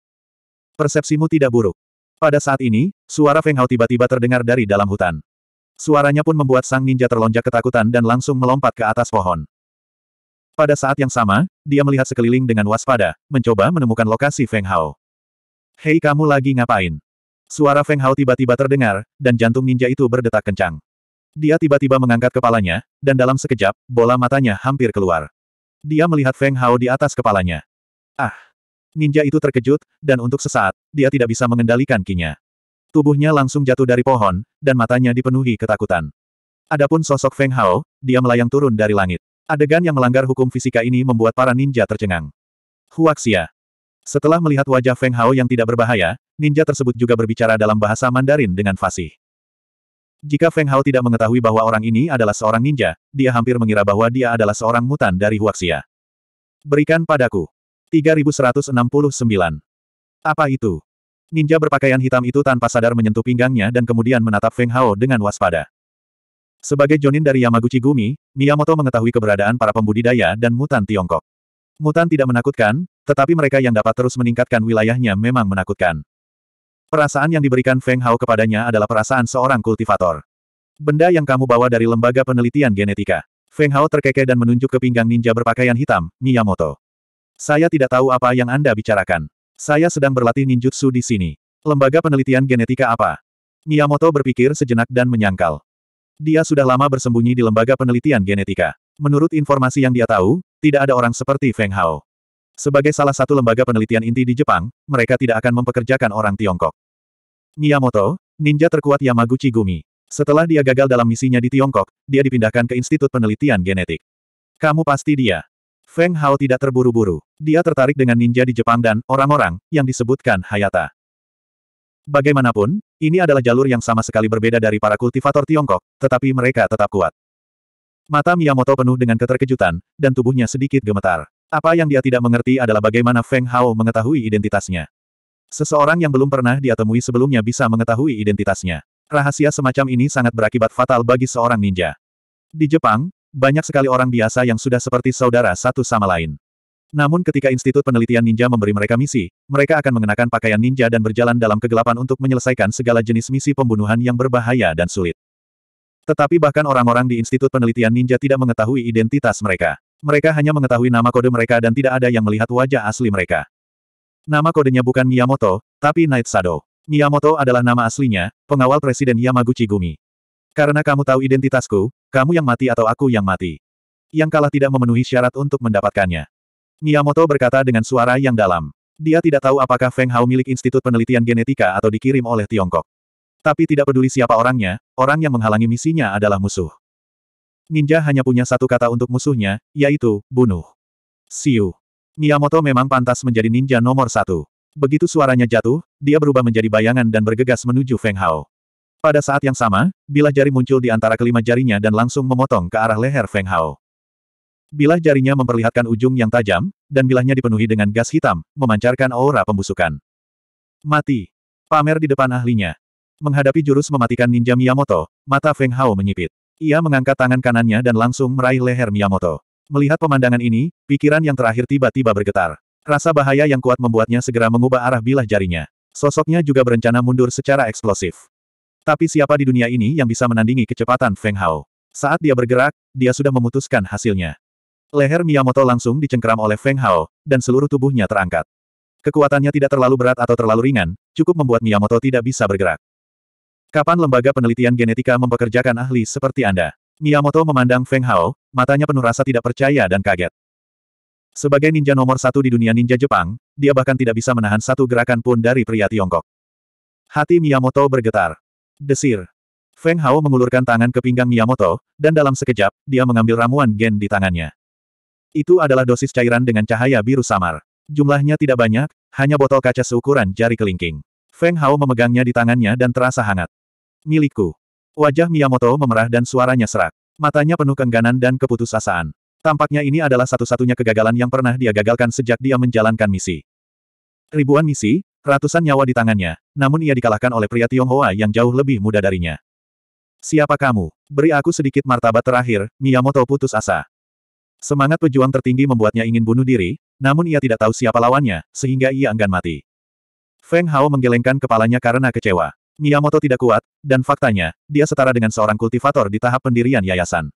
Persepsimu tidak buruk. Pada saat ini, suara Feng Hao tiba-tiba terdengar dari dalam hutan. Suaranya pun membuat sang ninja terlonjak ketakutan dan langsung melompat ke atas pohon. Pada saat yang sama, dia melihat sekeliling dengan waspada, mencoba menemukan lokasi Feng Hao. Hei kamu lagi ngapain? Suara Feng Hao tiba-tiba terdengar, dan jantung ninja itu berdetak kencang. Dia tiba-tiba mengangkat kepalanya, dan dalam sekejap, bola matanya hampir keluar. Dia melihat Feng Hao di atas kepalanya. Ah! Ninja itu terkejut, dan untuk sesaat, dia tidak bisa mengendalikan kinya. Tubuhnya langsung jatuh dari pohon, dan matanya dipenuhi ketakutan. Adapun sosok Feng Hao, dia melayang turun dari langit. Adegan yang melanggar hukum fisika ini membuat para ninja tercengang. Huaxia. Setelah melihat wajah Feng Hao yang tidak berbahaya, ninja tersebut juga berbicara dalam bahasa Mandarin dengan fasih. Jika Feng Hao tidak mengetahui bahwa orang ini adalah seorang ninja, dia hampir mengira bahwa dia adalah seorang mutan dari Huaxia. Berikan padaku. 3169. Apa itu? Ninja berpakaian hitam itu tanpa sadar menyentuh pinggangnya dan kemudian menatap Feng Hao dengan waspada. Sebagai jonin dari Yamaguchi Gumi, Miyamoto mengetahui keberadaan para pembudidaya dan mutan Tiongkok. Mutan tidak menakutkan, tetapi mereka yang dapat terus meningkatkan wilayahnya memang menakutkan. Perasaan yang diberikan Feng Hao kepadanya adalah perasaan seorang kultivator. Benda yang kamu bawa dari lembaga penelitian genetika. Feng Hao terkekeh dan menunjuk ke pinggang ninja berpakaian hitam, Miyamoto. Saya tidak tahu apa yang Anda bicarakan. Saya sedang berlatih ninjutsu di sini. Lembaga penelitian genetika apa? Miyamoto berpikir sejenak dan menyangkal. Dia sudah lama bersembunyi di lembaga penelitian genetika. Menurut informasi yang dia tahu, tidak ada orang seperti Feng Hao. Sebagai salah satu lembaga penelitian inti di Jepang, mereka tidak akan mempekerjakan orang Tiongkok. Miyamoto, ninja terkuat Yamaguchi Gumi. Setelah dia gagal dalam misinya di Tiongkok, dia dipindahkan ke Institut Penelitian Genetik. Kamu pasti dia. Feng Hao tidak terburu-buru. Dia tertarik dengan ninja di Jepang dan orang-orang yang disebutkan Hayata. Bagaimanapun, ini adalah jalur yang sama sekali berbeda dari para kultivator Tiongkok, tetapi mereka tetap kuat. Mata Miyamoto penuh dengan keterkejutan, dan tubuhnya sedikit gemetar. Apa yang dia tidak mengerti adalah bagaimana Feng Hao mengetahui identitasnya. Seseorang yang belum pernah dia temui sebelumnya bisa mengetahui identitasnya. Rahasia semacam ini sangat berakibat fatal bagi seorang ninja. Di Jepang, banyak sekali orang biasa yang sudah seperti saudara satu sama lain. Namun ketika Institut Penelitian Ninja memberi mereka misi, mereka akan mengenakan pakaian ninja dan berjalan dalam kegelapan untuk menyelesaikan segala jenis misi pembunuhan yang berbahaya dan sulit. Tetapi bahkan orang-orang di Institut Penelitian Ninja tidak mengetahui identitas mereka. Mereka hanya mengetahui nama kode mereka dan tidak ada yang melihat wajah asli mereka. Nama kodenya bukan Miyamoto, tapi Night Shadow. Miyamoto adalah nama aslinya, pengawal Presiden Yamaguchi Gumi. Karena kamu tahu identitasku, kamu yang mati atau aku yang mati. Yang kalah tidak memenuhi syarat untuk mendapatkannya. Miyamoto berkata dengan suara yang dalam. Dia tidak tahu apakah Feng Hao milik Institut Penelitian Genetika atau dikirim oleh Tiongkok. Tapi tidak peduli siapa orangnya, orang yang menghalangi misinya adalah musuh. Ninja hanya punya satu kata untuk musuhnya, yaitu, bunuh. Siu. Miyamoto memang pantas menjadi ninja nomor satu. Begitu suaranya jatuh, dia berubah menjadi bayangan dan bergegas menuju Feng Hao. Pada saat yang sama, bilah jari muncul di antara kelima jarinya dan langsung memotong ke arah leher Feng Hao. Bilah jarinya memperlihatkan ujung yang tajam, dan bilahnya dipenuhi dengan gas hitam, memancarkan aura pembusukan. Mati. Pamer di depan ahlinya. Menghadapi jurus mematikan ninja Miyamoto, mata Feng Hao menyipit. Ia mengangkat tangan kanannya dan langsung meraih leher Miyamoto. Melihat pemandangan ini, pikiran yang terakhir tiba-tiba bergetar. Rasa bahaya yang kuat membuatnya segera mengubah arah bilah jarinya. Sosoknya juga berencana mundur secara eksplosif. Tapi siapa di dunia ini yang bisa menandingi kecepatan Feng Hao? Saat dia bergerak, dia sudah memutuskan hasilnya. Leher Miyamoto langsung dicengkeram oleh Feng Hao, dan seluruh tubuhnya terangkat. Kekuatannya tidak terlalu berat atau terlalu ringan, cukup membuat Miyamoto tidak bisa bergerak. Kapan lembaga penelitian genetika mempekerjakan ahli seperti Anda? Miyamoto memandang Feng Hao, matanya penuh rasa tidak percaya dan kaget. Sebagai ninja nomor satu di dunia ninja Jepang, dia bahkan tidak bisa menahan satu gerakan pun dari pria Tiongkok. Hati Miyamoto bergetar. Desir. Feng Hao mengulurkan tangan ke pinggang Miyamoto, dan dalam sekejap, dia mengambil ramuan gen di tangannya. Itu adalah dosis cairan dengan cahaya biru samar. Jumlahnya tidak banyak, hanya botol kaca seukuran jari kelingking. Feng Hao memegangnya di tangannya dan terasa hangat. Milikku. Wajah Miyamoto memerah dan suaranya serak. Matanya penuh kengganan dan keputusasaan. Tampaknya ini adalah satu-satunya kegagalan yang pernah dia gagalkan sejak dia menjalankan misi. Ribuan misi, Ratusan nyawa di tangannya, namun ia dikalahkan oleh pria Tionghoa yang jauh lebih muda darinya. Siapa kamu? Beri aku sedikit martabat terakhir, Miyamoto putus asa. Semangat pejuang tertinggi membuatnya ingin bunuh diri, namun ia tidak tahu siapa lawannya, sehingga ia enggan mati. Feng Hao menggelengkan kepalanya karena kecewa. Miyamoto tidak kuat, dan faktanya, dia setara dengan seorang kultivator di tahap pendirian yayasan.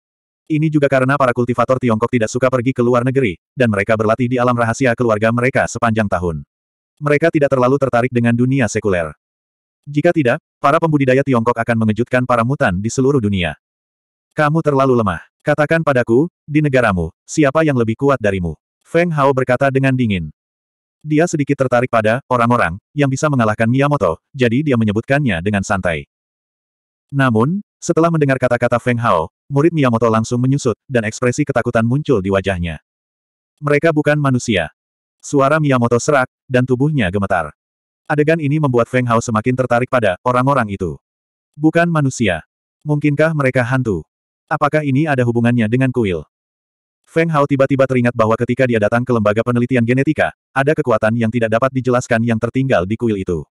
Ini juga karena para kultivator Tiongkok tidak suka pergi ke luar negeri, dan mereka berlatih di alam rahasia keluarga mereka sepanjang tahun. Mereka tidak terlalu tertarik dengan dunia sekuler. Jika tidak, para pembudidaya Tiongkok akan mengejutkan para mutan di seluruh dunia. Kamu terlalu lemah. Katakan padaku, di negaramu, siapa yang lebih kuat darimu? Feng Hao berkata dengan dingin. Dia sedikit tertarik pada orang-orang yang bisa mengalahkan Miyamoto, jadi dia menyebutkannya dengan santai. Namun, setelah mendengar kata-kata Feng Hao, murid Miyamoto langsung menyusut, dan ekspresi ketakutan muncul di wajahnya. Mereka bukan manusia. Suara Miyamoto serak, dan tubuhnya gemetar. Adegan ini membuat Feng Hao semakin tertarik pada orang-orang itu. Bukan manusia. Mungkinkah mereka hantu? Apakah ini ada hubungannya dengan kuil? Feng Hao tiba-tiba teringat bahwa ketika dia datang ke lembaga penelitian genetika, ada kekuatan yang tidak dapat dijelaskan yang tertinggal di kuil itu.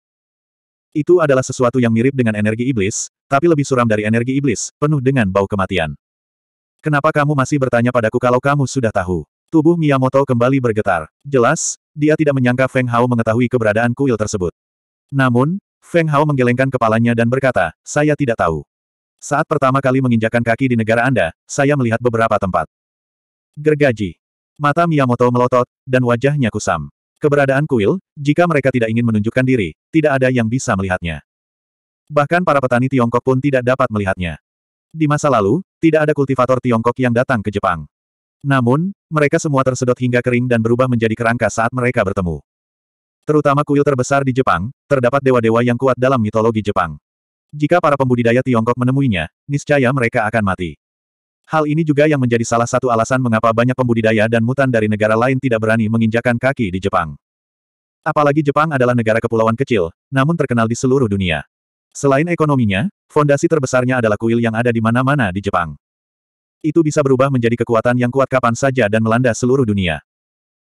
Itu adalah sesuatu yang mirip dengan energi iblis, tapi lebih suram dari energi iblis, penuh dengan bau kematian. Kenapa kamu masih bertanya padaku kalau kamu sudah tahu? Tubuh Miyamoto kembali bergetar. Jelas, dia tidak menyangka Feng Hao mengetahui keberadaan kuil tersebut. Namun, Feng Hao menggelengkan kepalanya dan berkata, saya tidak tahu. Saat pertama kali menginjakan kaki di negara Anda, saya melihat beberapa tempat. Gergaji. Mata Miyamoto melotot, dan wajahnya kusam. Keberadaan kuil, jika mereka tidak ingin menunjukkan diri, tidak ada yang bisa melihatnya. Bahkan para petani Tiongkok pun tidak dapat melihatnya. Di masa lalu, tidak ada kultivator Tiongkok yang datang ke Jepang. Namun, mereka semua tersedot hingga kering dan berubah menjadi kerangka saat mereka bertemu. Terutama kuil terbesar di Jepang, terdapat dewa-dewa yang kuat dalam mitologi Jepang. Jika para pembudidaya Tiongkok menemuinya, niscaya mereka akan mati. Hal ini juga yang menjadi salah satu alasan mengapa banyak pembudidaya dan mutan dari negara lain tidak berani menginjakan kaki di Jepang. Apalagi Jepang adalah negara kepulauan kecil, namun terkenal di seluruh dunia. Selain ekonominya, fondasi terbesarnya adalah kuil yang ada di mana-mana di Jepang. Itu bisa berubah menjadi kekuatan yang kuat kapan saja dan melanda seluruh dunia.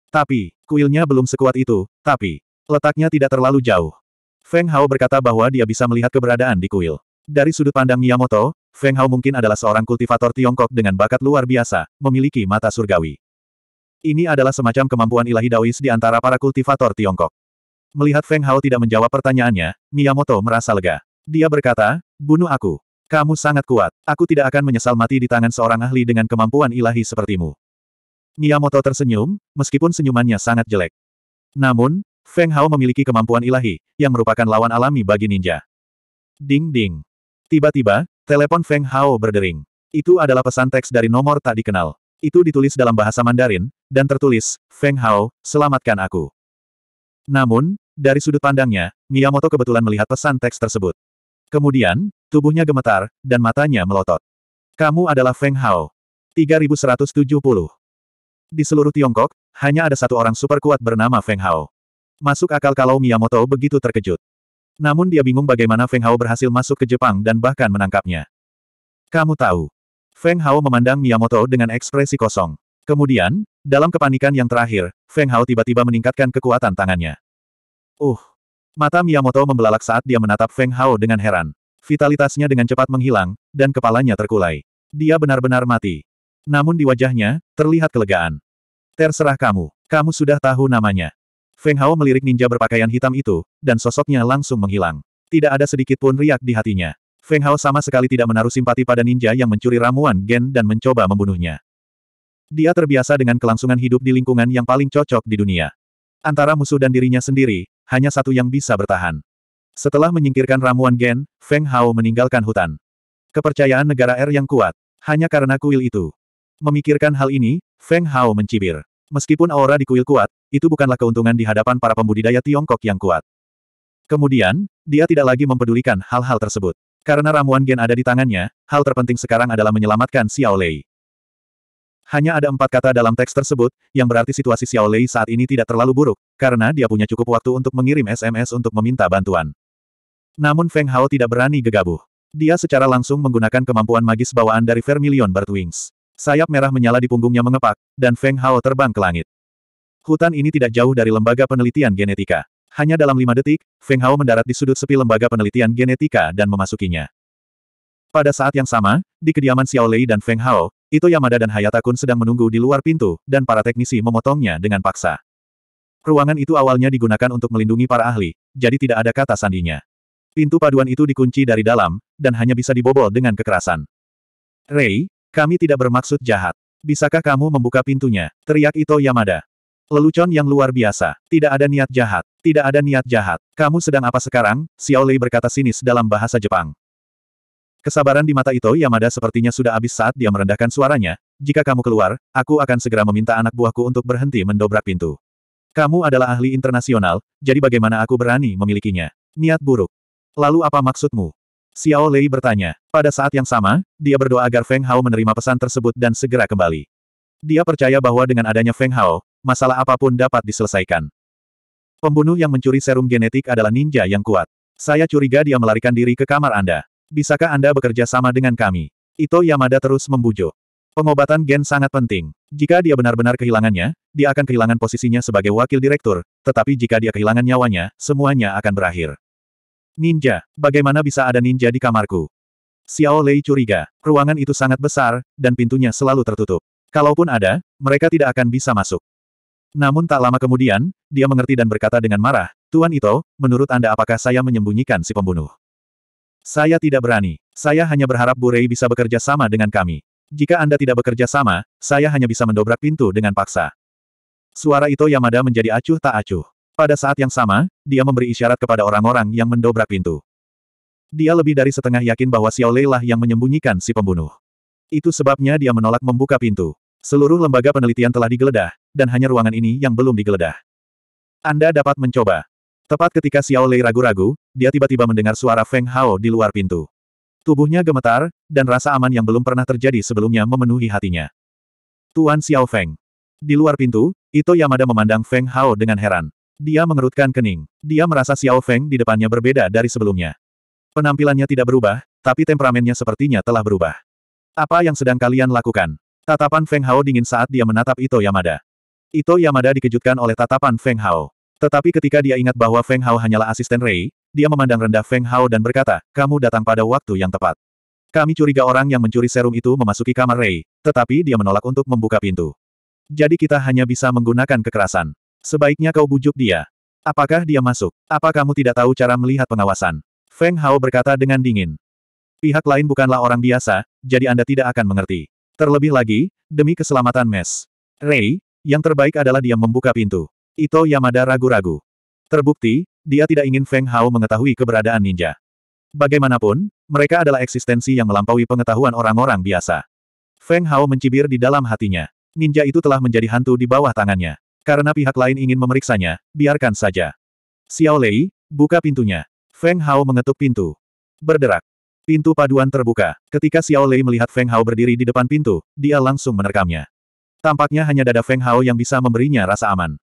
Tapi, kuilnya belum sekuat itu, tapi, letaknya tidak terlalu jauh. Feng Hao berkata bahwa dia bisa melihat keberadaan di kuil. Dari sudut pandang Miyamoto, Feng Hao mungkin adalah seorang kultivator Tiongkok dengan bakat luar biasa, memiliki mata surgawi. Ini adalah semacam kemampuan ilahi Daois di antara para kultivator Tiongkok. Melihat Feng Hao tidak menjawab pertanyaannya, Miyamoto merasa lega. Dia berkata, bunuh aku. Kamu sangat kuat. Aku tidak akan menyesal mati di tangan seorang ahli dengan kemampuan ilahi sepertimu. Miyamoto tersenyum, meskipun senyumannya sangat jelek. Namun, Feng Hao memiliki kemampuan ilahi, yang merupakan lawan alami bagi ninja. Ding ding. Tiba-tiba, telepon Feng Hao berdering. Itu adalah pesan teks dari nomor tak dikenal. Itu ditulis dalam bahasa Mandarin, dan tertulis, Feng Hao, selamatkan aku. Namun, dari sudut pandangnya, Miyamoto kebetulan melihat pesan teks tersebut. Kemudian, Tubuhnya gemetar, dan matanya melotot. Kamu adalah Feng Hao. 3170. Di seluruh Tiongkok, hanya ada satu orang super kuat bernama Feng Hao. Masuk akal kalau Miyamoto begitu terkejut. Namun dia bingung bagaimana Feng Hao berhasil masuk ke Jepang dan bahkan menangkapnya. Kamu tahu. Feng Hao memandang Miyamoto dengan ekspresi kosong. Kemudian, dalam kepanikan yang terakhir, Feng Hao tiba-tiba meningkatkan kekuatan tangannya. Uh! Mata Miyamoto membelalak saat dia menatap Feng Hao dengan heran. Vitalitasnya dengan cepat menghilang, dan kepalanya terkulai. Dia benar-benar mati. Namun di wajahnya, terlihat kelegaan. Terserah kamu. Kamu sudah tahu namanya. Feng Hao melirik ninja berpakaian hitam itu, dan sosoknya langsung menghilang. Tidak ada sedikit pun riak di hatinya. Feng Hao sama sekali tidak menaruh simpati pada ninja yang mencuri ramuan gen dan mencoba membunuhnya. Dia terbiasa dengan kelangsungan hidup di lingkungan yang paling cocok di dunia. Antara musuh dan dirinya sendiri, hanya satu yang bisa bertahan. Setelah menyingkirkan ramuan gen, Feng Hao meninggalkan hutan. Kepercayaan negara R er yang kuat. Hanya karena kuil itu. Memikirkan hal ini, Feng Hao mencibir. Meskipun aura di kuil kuat, itu bukanlah keuntungan di hadapan para pembudidaya Tiongkok yang kuat. Kemudian, dia tidak lagi mempedulikan hal-hal tersebut. Karena ramuan gen ada di tangannya, hal terpenting sekarang adalah menyelamatkan Xiao Lei. Hanya ada empat kata dalam teks tersebut, yang berarti situasi Xiao Lei saat ini tidak terlalu buruk, karena dia punya cukup waktu untuk mengirim SMS untuk meminta bantuan. Namun Feng Hao tidak berani gegabah. Dia secara langsung menggunakan kemampuan magis bawaan dari Vermilion Bird Sayap merah menyala di punggungnya mengepak, dan Feng Hao terbang ke langit. Hutan ini tidak jauh dari lembaga penelitian genetika. Hanya dalam lima detik, Feng Hao mendarat di sudut sepi lembaga penelitian genetika dan memasukinya. Pada saat yang sama, di kediaman Xiao Lei dan Feng Hao, Ito Yamada dan Hayata Kun sedang menunggu di luar pintu, dan para teknisi memotongnya dengan paksa. Ruangan itu awalnya digunakan untuk melindungi para ahli, jadi tidak ada kata sandinya. Pintu paduan itu dikunci dari dalam, dan hanya bisa dibobol dengan kekerasan. Rei, kami tidak bermaksud jahat. Bisakah kamu membuka pintunya? Teriak Ito Yamada. Lelucon yang luar biasa. Tidak ada niat jahat. Tidak ada niat jahat. Kamu sedang apa sekarang? Xiao Lei berkata sinis dalam bahasa Jepang. Kesabaran di mata Ito Yamada sepertinya sudah habis saat dia merendahkan suaranya. Jika kamu keluar, aku akan segera meminta anak buahku untuk berhenti mendobrak pintu. Kamu adalah ahli internasional, jadi bagaimana aku berani memilikinya? Niat buruk. Lalu apa maksudmu? Xiao Lei bertanya. Pada saat yang sama, dia berdoa agar Feng Hao menerima pesan tersebut dan segera kembali. Dia percaya bahwa dengan adanya Feng Hao, masalah apapun dapat diselesaikan. Pembunuh yang mencuri serum genetik adalah ninja yang kuat. Saya curiga dia melarikan diri ke kamar Anda. Bisakah Anda bekerja sama dengan kami? Ito Yamada terus membujuk. Pengobatan gen sangat penting. Jika dia benar-benar kehilangannya, dia akan kehilangan posisinya sebagai wakil direktur, tetapi jika dia kehilangan nyawanya, semuanya akan berakhir. Ninja, bagaimana bisa ada ninja di kamarku? Xiao Lei curiga, ruangan itu sangat besar, dan pintunya selalu tertutup. Kalaupun ada, mereka tidak akan bisa masuk. Namun tak lama kemudian, dia mengerti dan berkata dengan marah, Tuan Ito, menurut Anda apakah saya menyembunyikan si pembunuh? Saya tidak berani. Saya hanya berharap Bu Rei bisa bekerja sama dengan kami. Jika Anda tidak bekerja sama, saya hanya bisa mendobrak pintu dengan paksa. Suara Ito Yamada menjadi acuh tak acuh. Pada saat yang sama, dia memberi isyarat kepada orang-orang yang mendobrak pintu. Dia lebih dari setengah yakin bahwa Xiao Lei lah yang menyembunyikan si pembunuh. Itu sebabnya dia menolak membuka pintu. Seluruh lembaga penelitian telah digeledah, dan hanya ruangan ini yang belum digeledah. Anda dapat mencoba. Tepat ketika Xiao Lei ragu-ragu, dia tiba-tiba mendengar suara Feng Hao di luar pintu. Tubuhnya gemetar, dan rasa aman yang belum pernah terjadi sebelumnya memenuhi hatinya. Tuan Xiao Feng. Di luar pintu, Ito Yamada memandang Feng Hao dengan heran. Dia mengerutkan kening. Dia merasa Xiao Feng di depannya berbeda dari sebelumnya. Penampilannya tidak berubah, tapi temperamennya sepertinya telah berubah. Apa yang sedang kalian lakukan? Tatapan Feng Hao dingin saat dia menatap Ito Yamada. Ito Yamada dikejutkan oleh tatapan Feng Hao. Tetapi ketika dia ingat bahwa Feng Hao hanyalah asisten Rei, dia memandang rendah Feng Hao dan berkata, kamu datang pada waktu yang tepat. Kami curiga orang yang mencuri serum itu memasuki kamar Rei, tetapi dia menolak untuk membuka pintu. Jadi kita hanya bisa menggunakan kekerasan. Sebaiknya kau bujuk dia. Apakah dia masuk? Apa kamu tidak tahu cara melihat pengawasan? Feng Hao berkata dengan dingin. Pihak lain bukanlah orang biasa, jadi Anda tidak akan mengerti. Terlebih lagi, demi keselamatan Mes. Rei, yang terbaik adalah dia membuka pintu. Ito Yamada ragu-ragu. Terbukti, dia tidak ingin Feng Hao mengetahui keberadaan ninja. Bagaimanapun, mereka adalah eksistensi yang melampaui pengetahuan orang-orang biasa. Feng Hao mencibir di dalam hatinya. Ninja itu telah menjadi hantu di bawah tangannya. Karena pihak lain ingin memeriksanya, biarkan saja. Xiao Lei, buka pintunya. Feng Hao mengetuk pintu. Berderak. Pintu paduan terbuka. Ketika Xiao Lei melihat Feng Hao berdiri di depan pintu, dia langsung menerkamnya. Tampaknya hanya dada Feng Hao yang bisa memberinya rasa aman.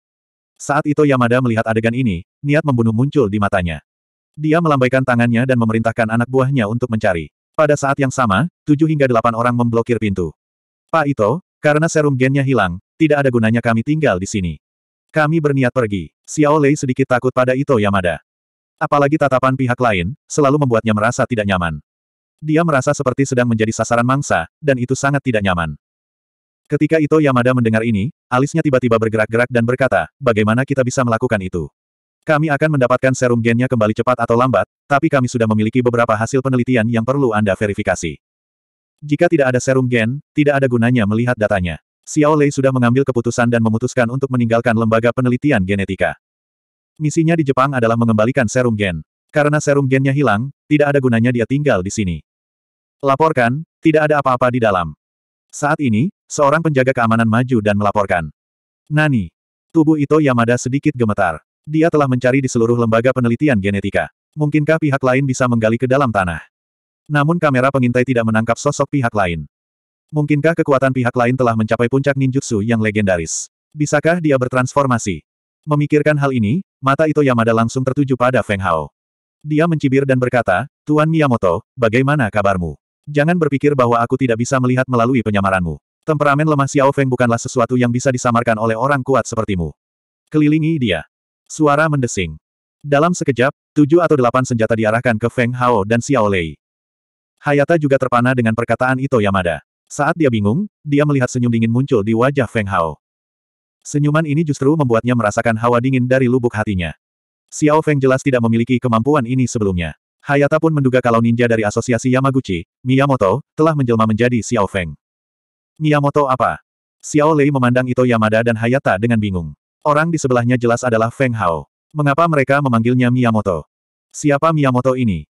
Saat itu Yamada melihat adegan ini, niat membunuh muncul di matanya. Dia melambaikan tangannya dan memerintahkan anak buahnya untuk mencari. Pada saat yang sama, tujuh hingga delapan orang memblokir pintu. Pak Ito, karena serum gennya hilang, tidak ada gunanya kami tinggal di sini. Kami berniat pergi. Xiao Lei sedikit takut pada Ito Yamada. Apalagi tatapan pihak lain, selalu membuatnya merasa tidak nyaman. Dia merasa seperti sedang menjadi sasaran mangsa, dan itu sangat tidak nyaman. Ketika Ito Yamada mendengar ini, alisnya tiba-tiba bergerak-gerak dan berkata, bagaimana kita bisa melakukan itu? Kami akan mendapatkan serum gennya kembali cepat atau lambat, tapi kami sudah memiliki beberapa hasil penelitian yang perlu Anda verifikasi. Jika tidak ada serum gen, tidak ada gunanya melihat datanya. Xiao Lei sudah mengambil keputusan dan memutuskan untuk meninggalkan lembaga penelitian genetika. Misinya di Jepang adalah mengembalikan serum gen. Karena serum gennya hilang, tidak ada gunanya dia tinggal di sini. Laporkan, tidak ada apa-apa di dalam. Saat ini, seorang penjaga keamanan maju dan melaporkan. Nani. Tubuh Ito Yamada sedikit gemetar. Dia telah mencari di seluruh lembaga penelitian genetika. Mungkinkah pihak lain bisa menggali ke dalam tanah? Namun kamera pengintai tidak menangkap sosok pihak lain. Mungkinkah kekuatan pihak lain telah mencapai puncak ninjutsu yang legendaris? Bisakah dia bertransformasi? Memikirkan hal ini, mata Ito Yamada langsung tertuju pada Feng Hao. Dia mencibir dan berkata, Tuan Miyamoto, bagaimana kabarmu? Jangan berpikir bahwa aku tidak bisa melihat melalui penyamaranmu. Temperamen lemah Xiao Feng bukanlah sesuatu yang bisa disamarkan oleh orang kuat sepertimu. Kelilingi dia. Suara mendesing. Dalam sekejap, tujuh atau delapan senjata diarahkan ke Feng Hao dan Xiao Lei. Hayata juga terpana dengan perkataan Ito Yamada. Saat dia bingung, dia melihat senyum dingin muncul di wajah Feng Hao. Senyuman ini justru membuatnya merasakan hawa dingin dari lubuk hatinya. Xiao Feng jelas tidak memiliki kemampuan ini sebelumnya. Hayata pun menduga kalau ninja dari asosiasi Yamaguchi, Miyamoto, telah menjelma menjadi Xiao Feng. Miyamoto apa? Xiao Lei memandang Ito Yamada dan Hayata dengan bingung. Orang di sebelahnya jelas adalah Feng Hao. Mengapa mereka memanggilnya Miyamoto? Siapa Miyamoto ini?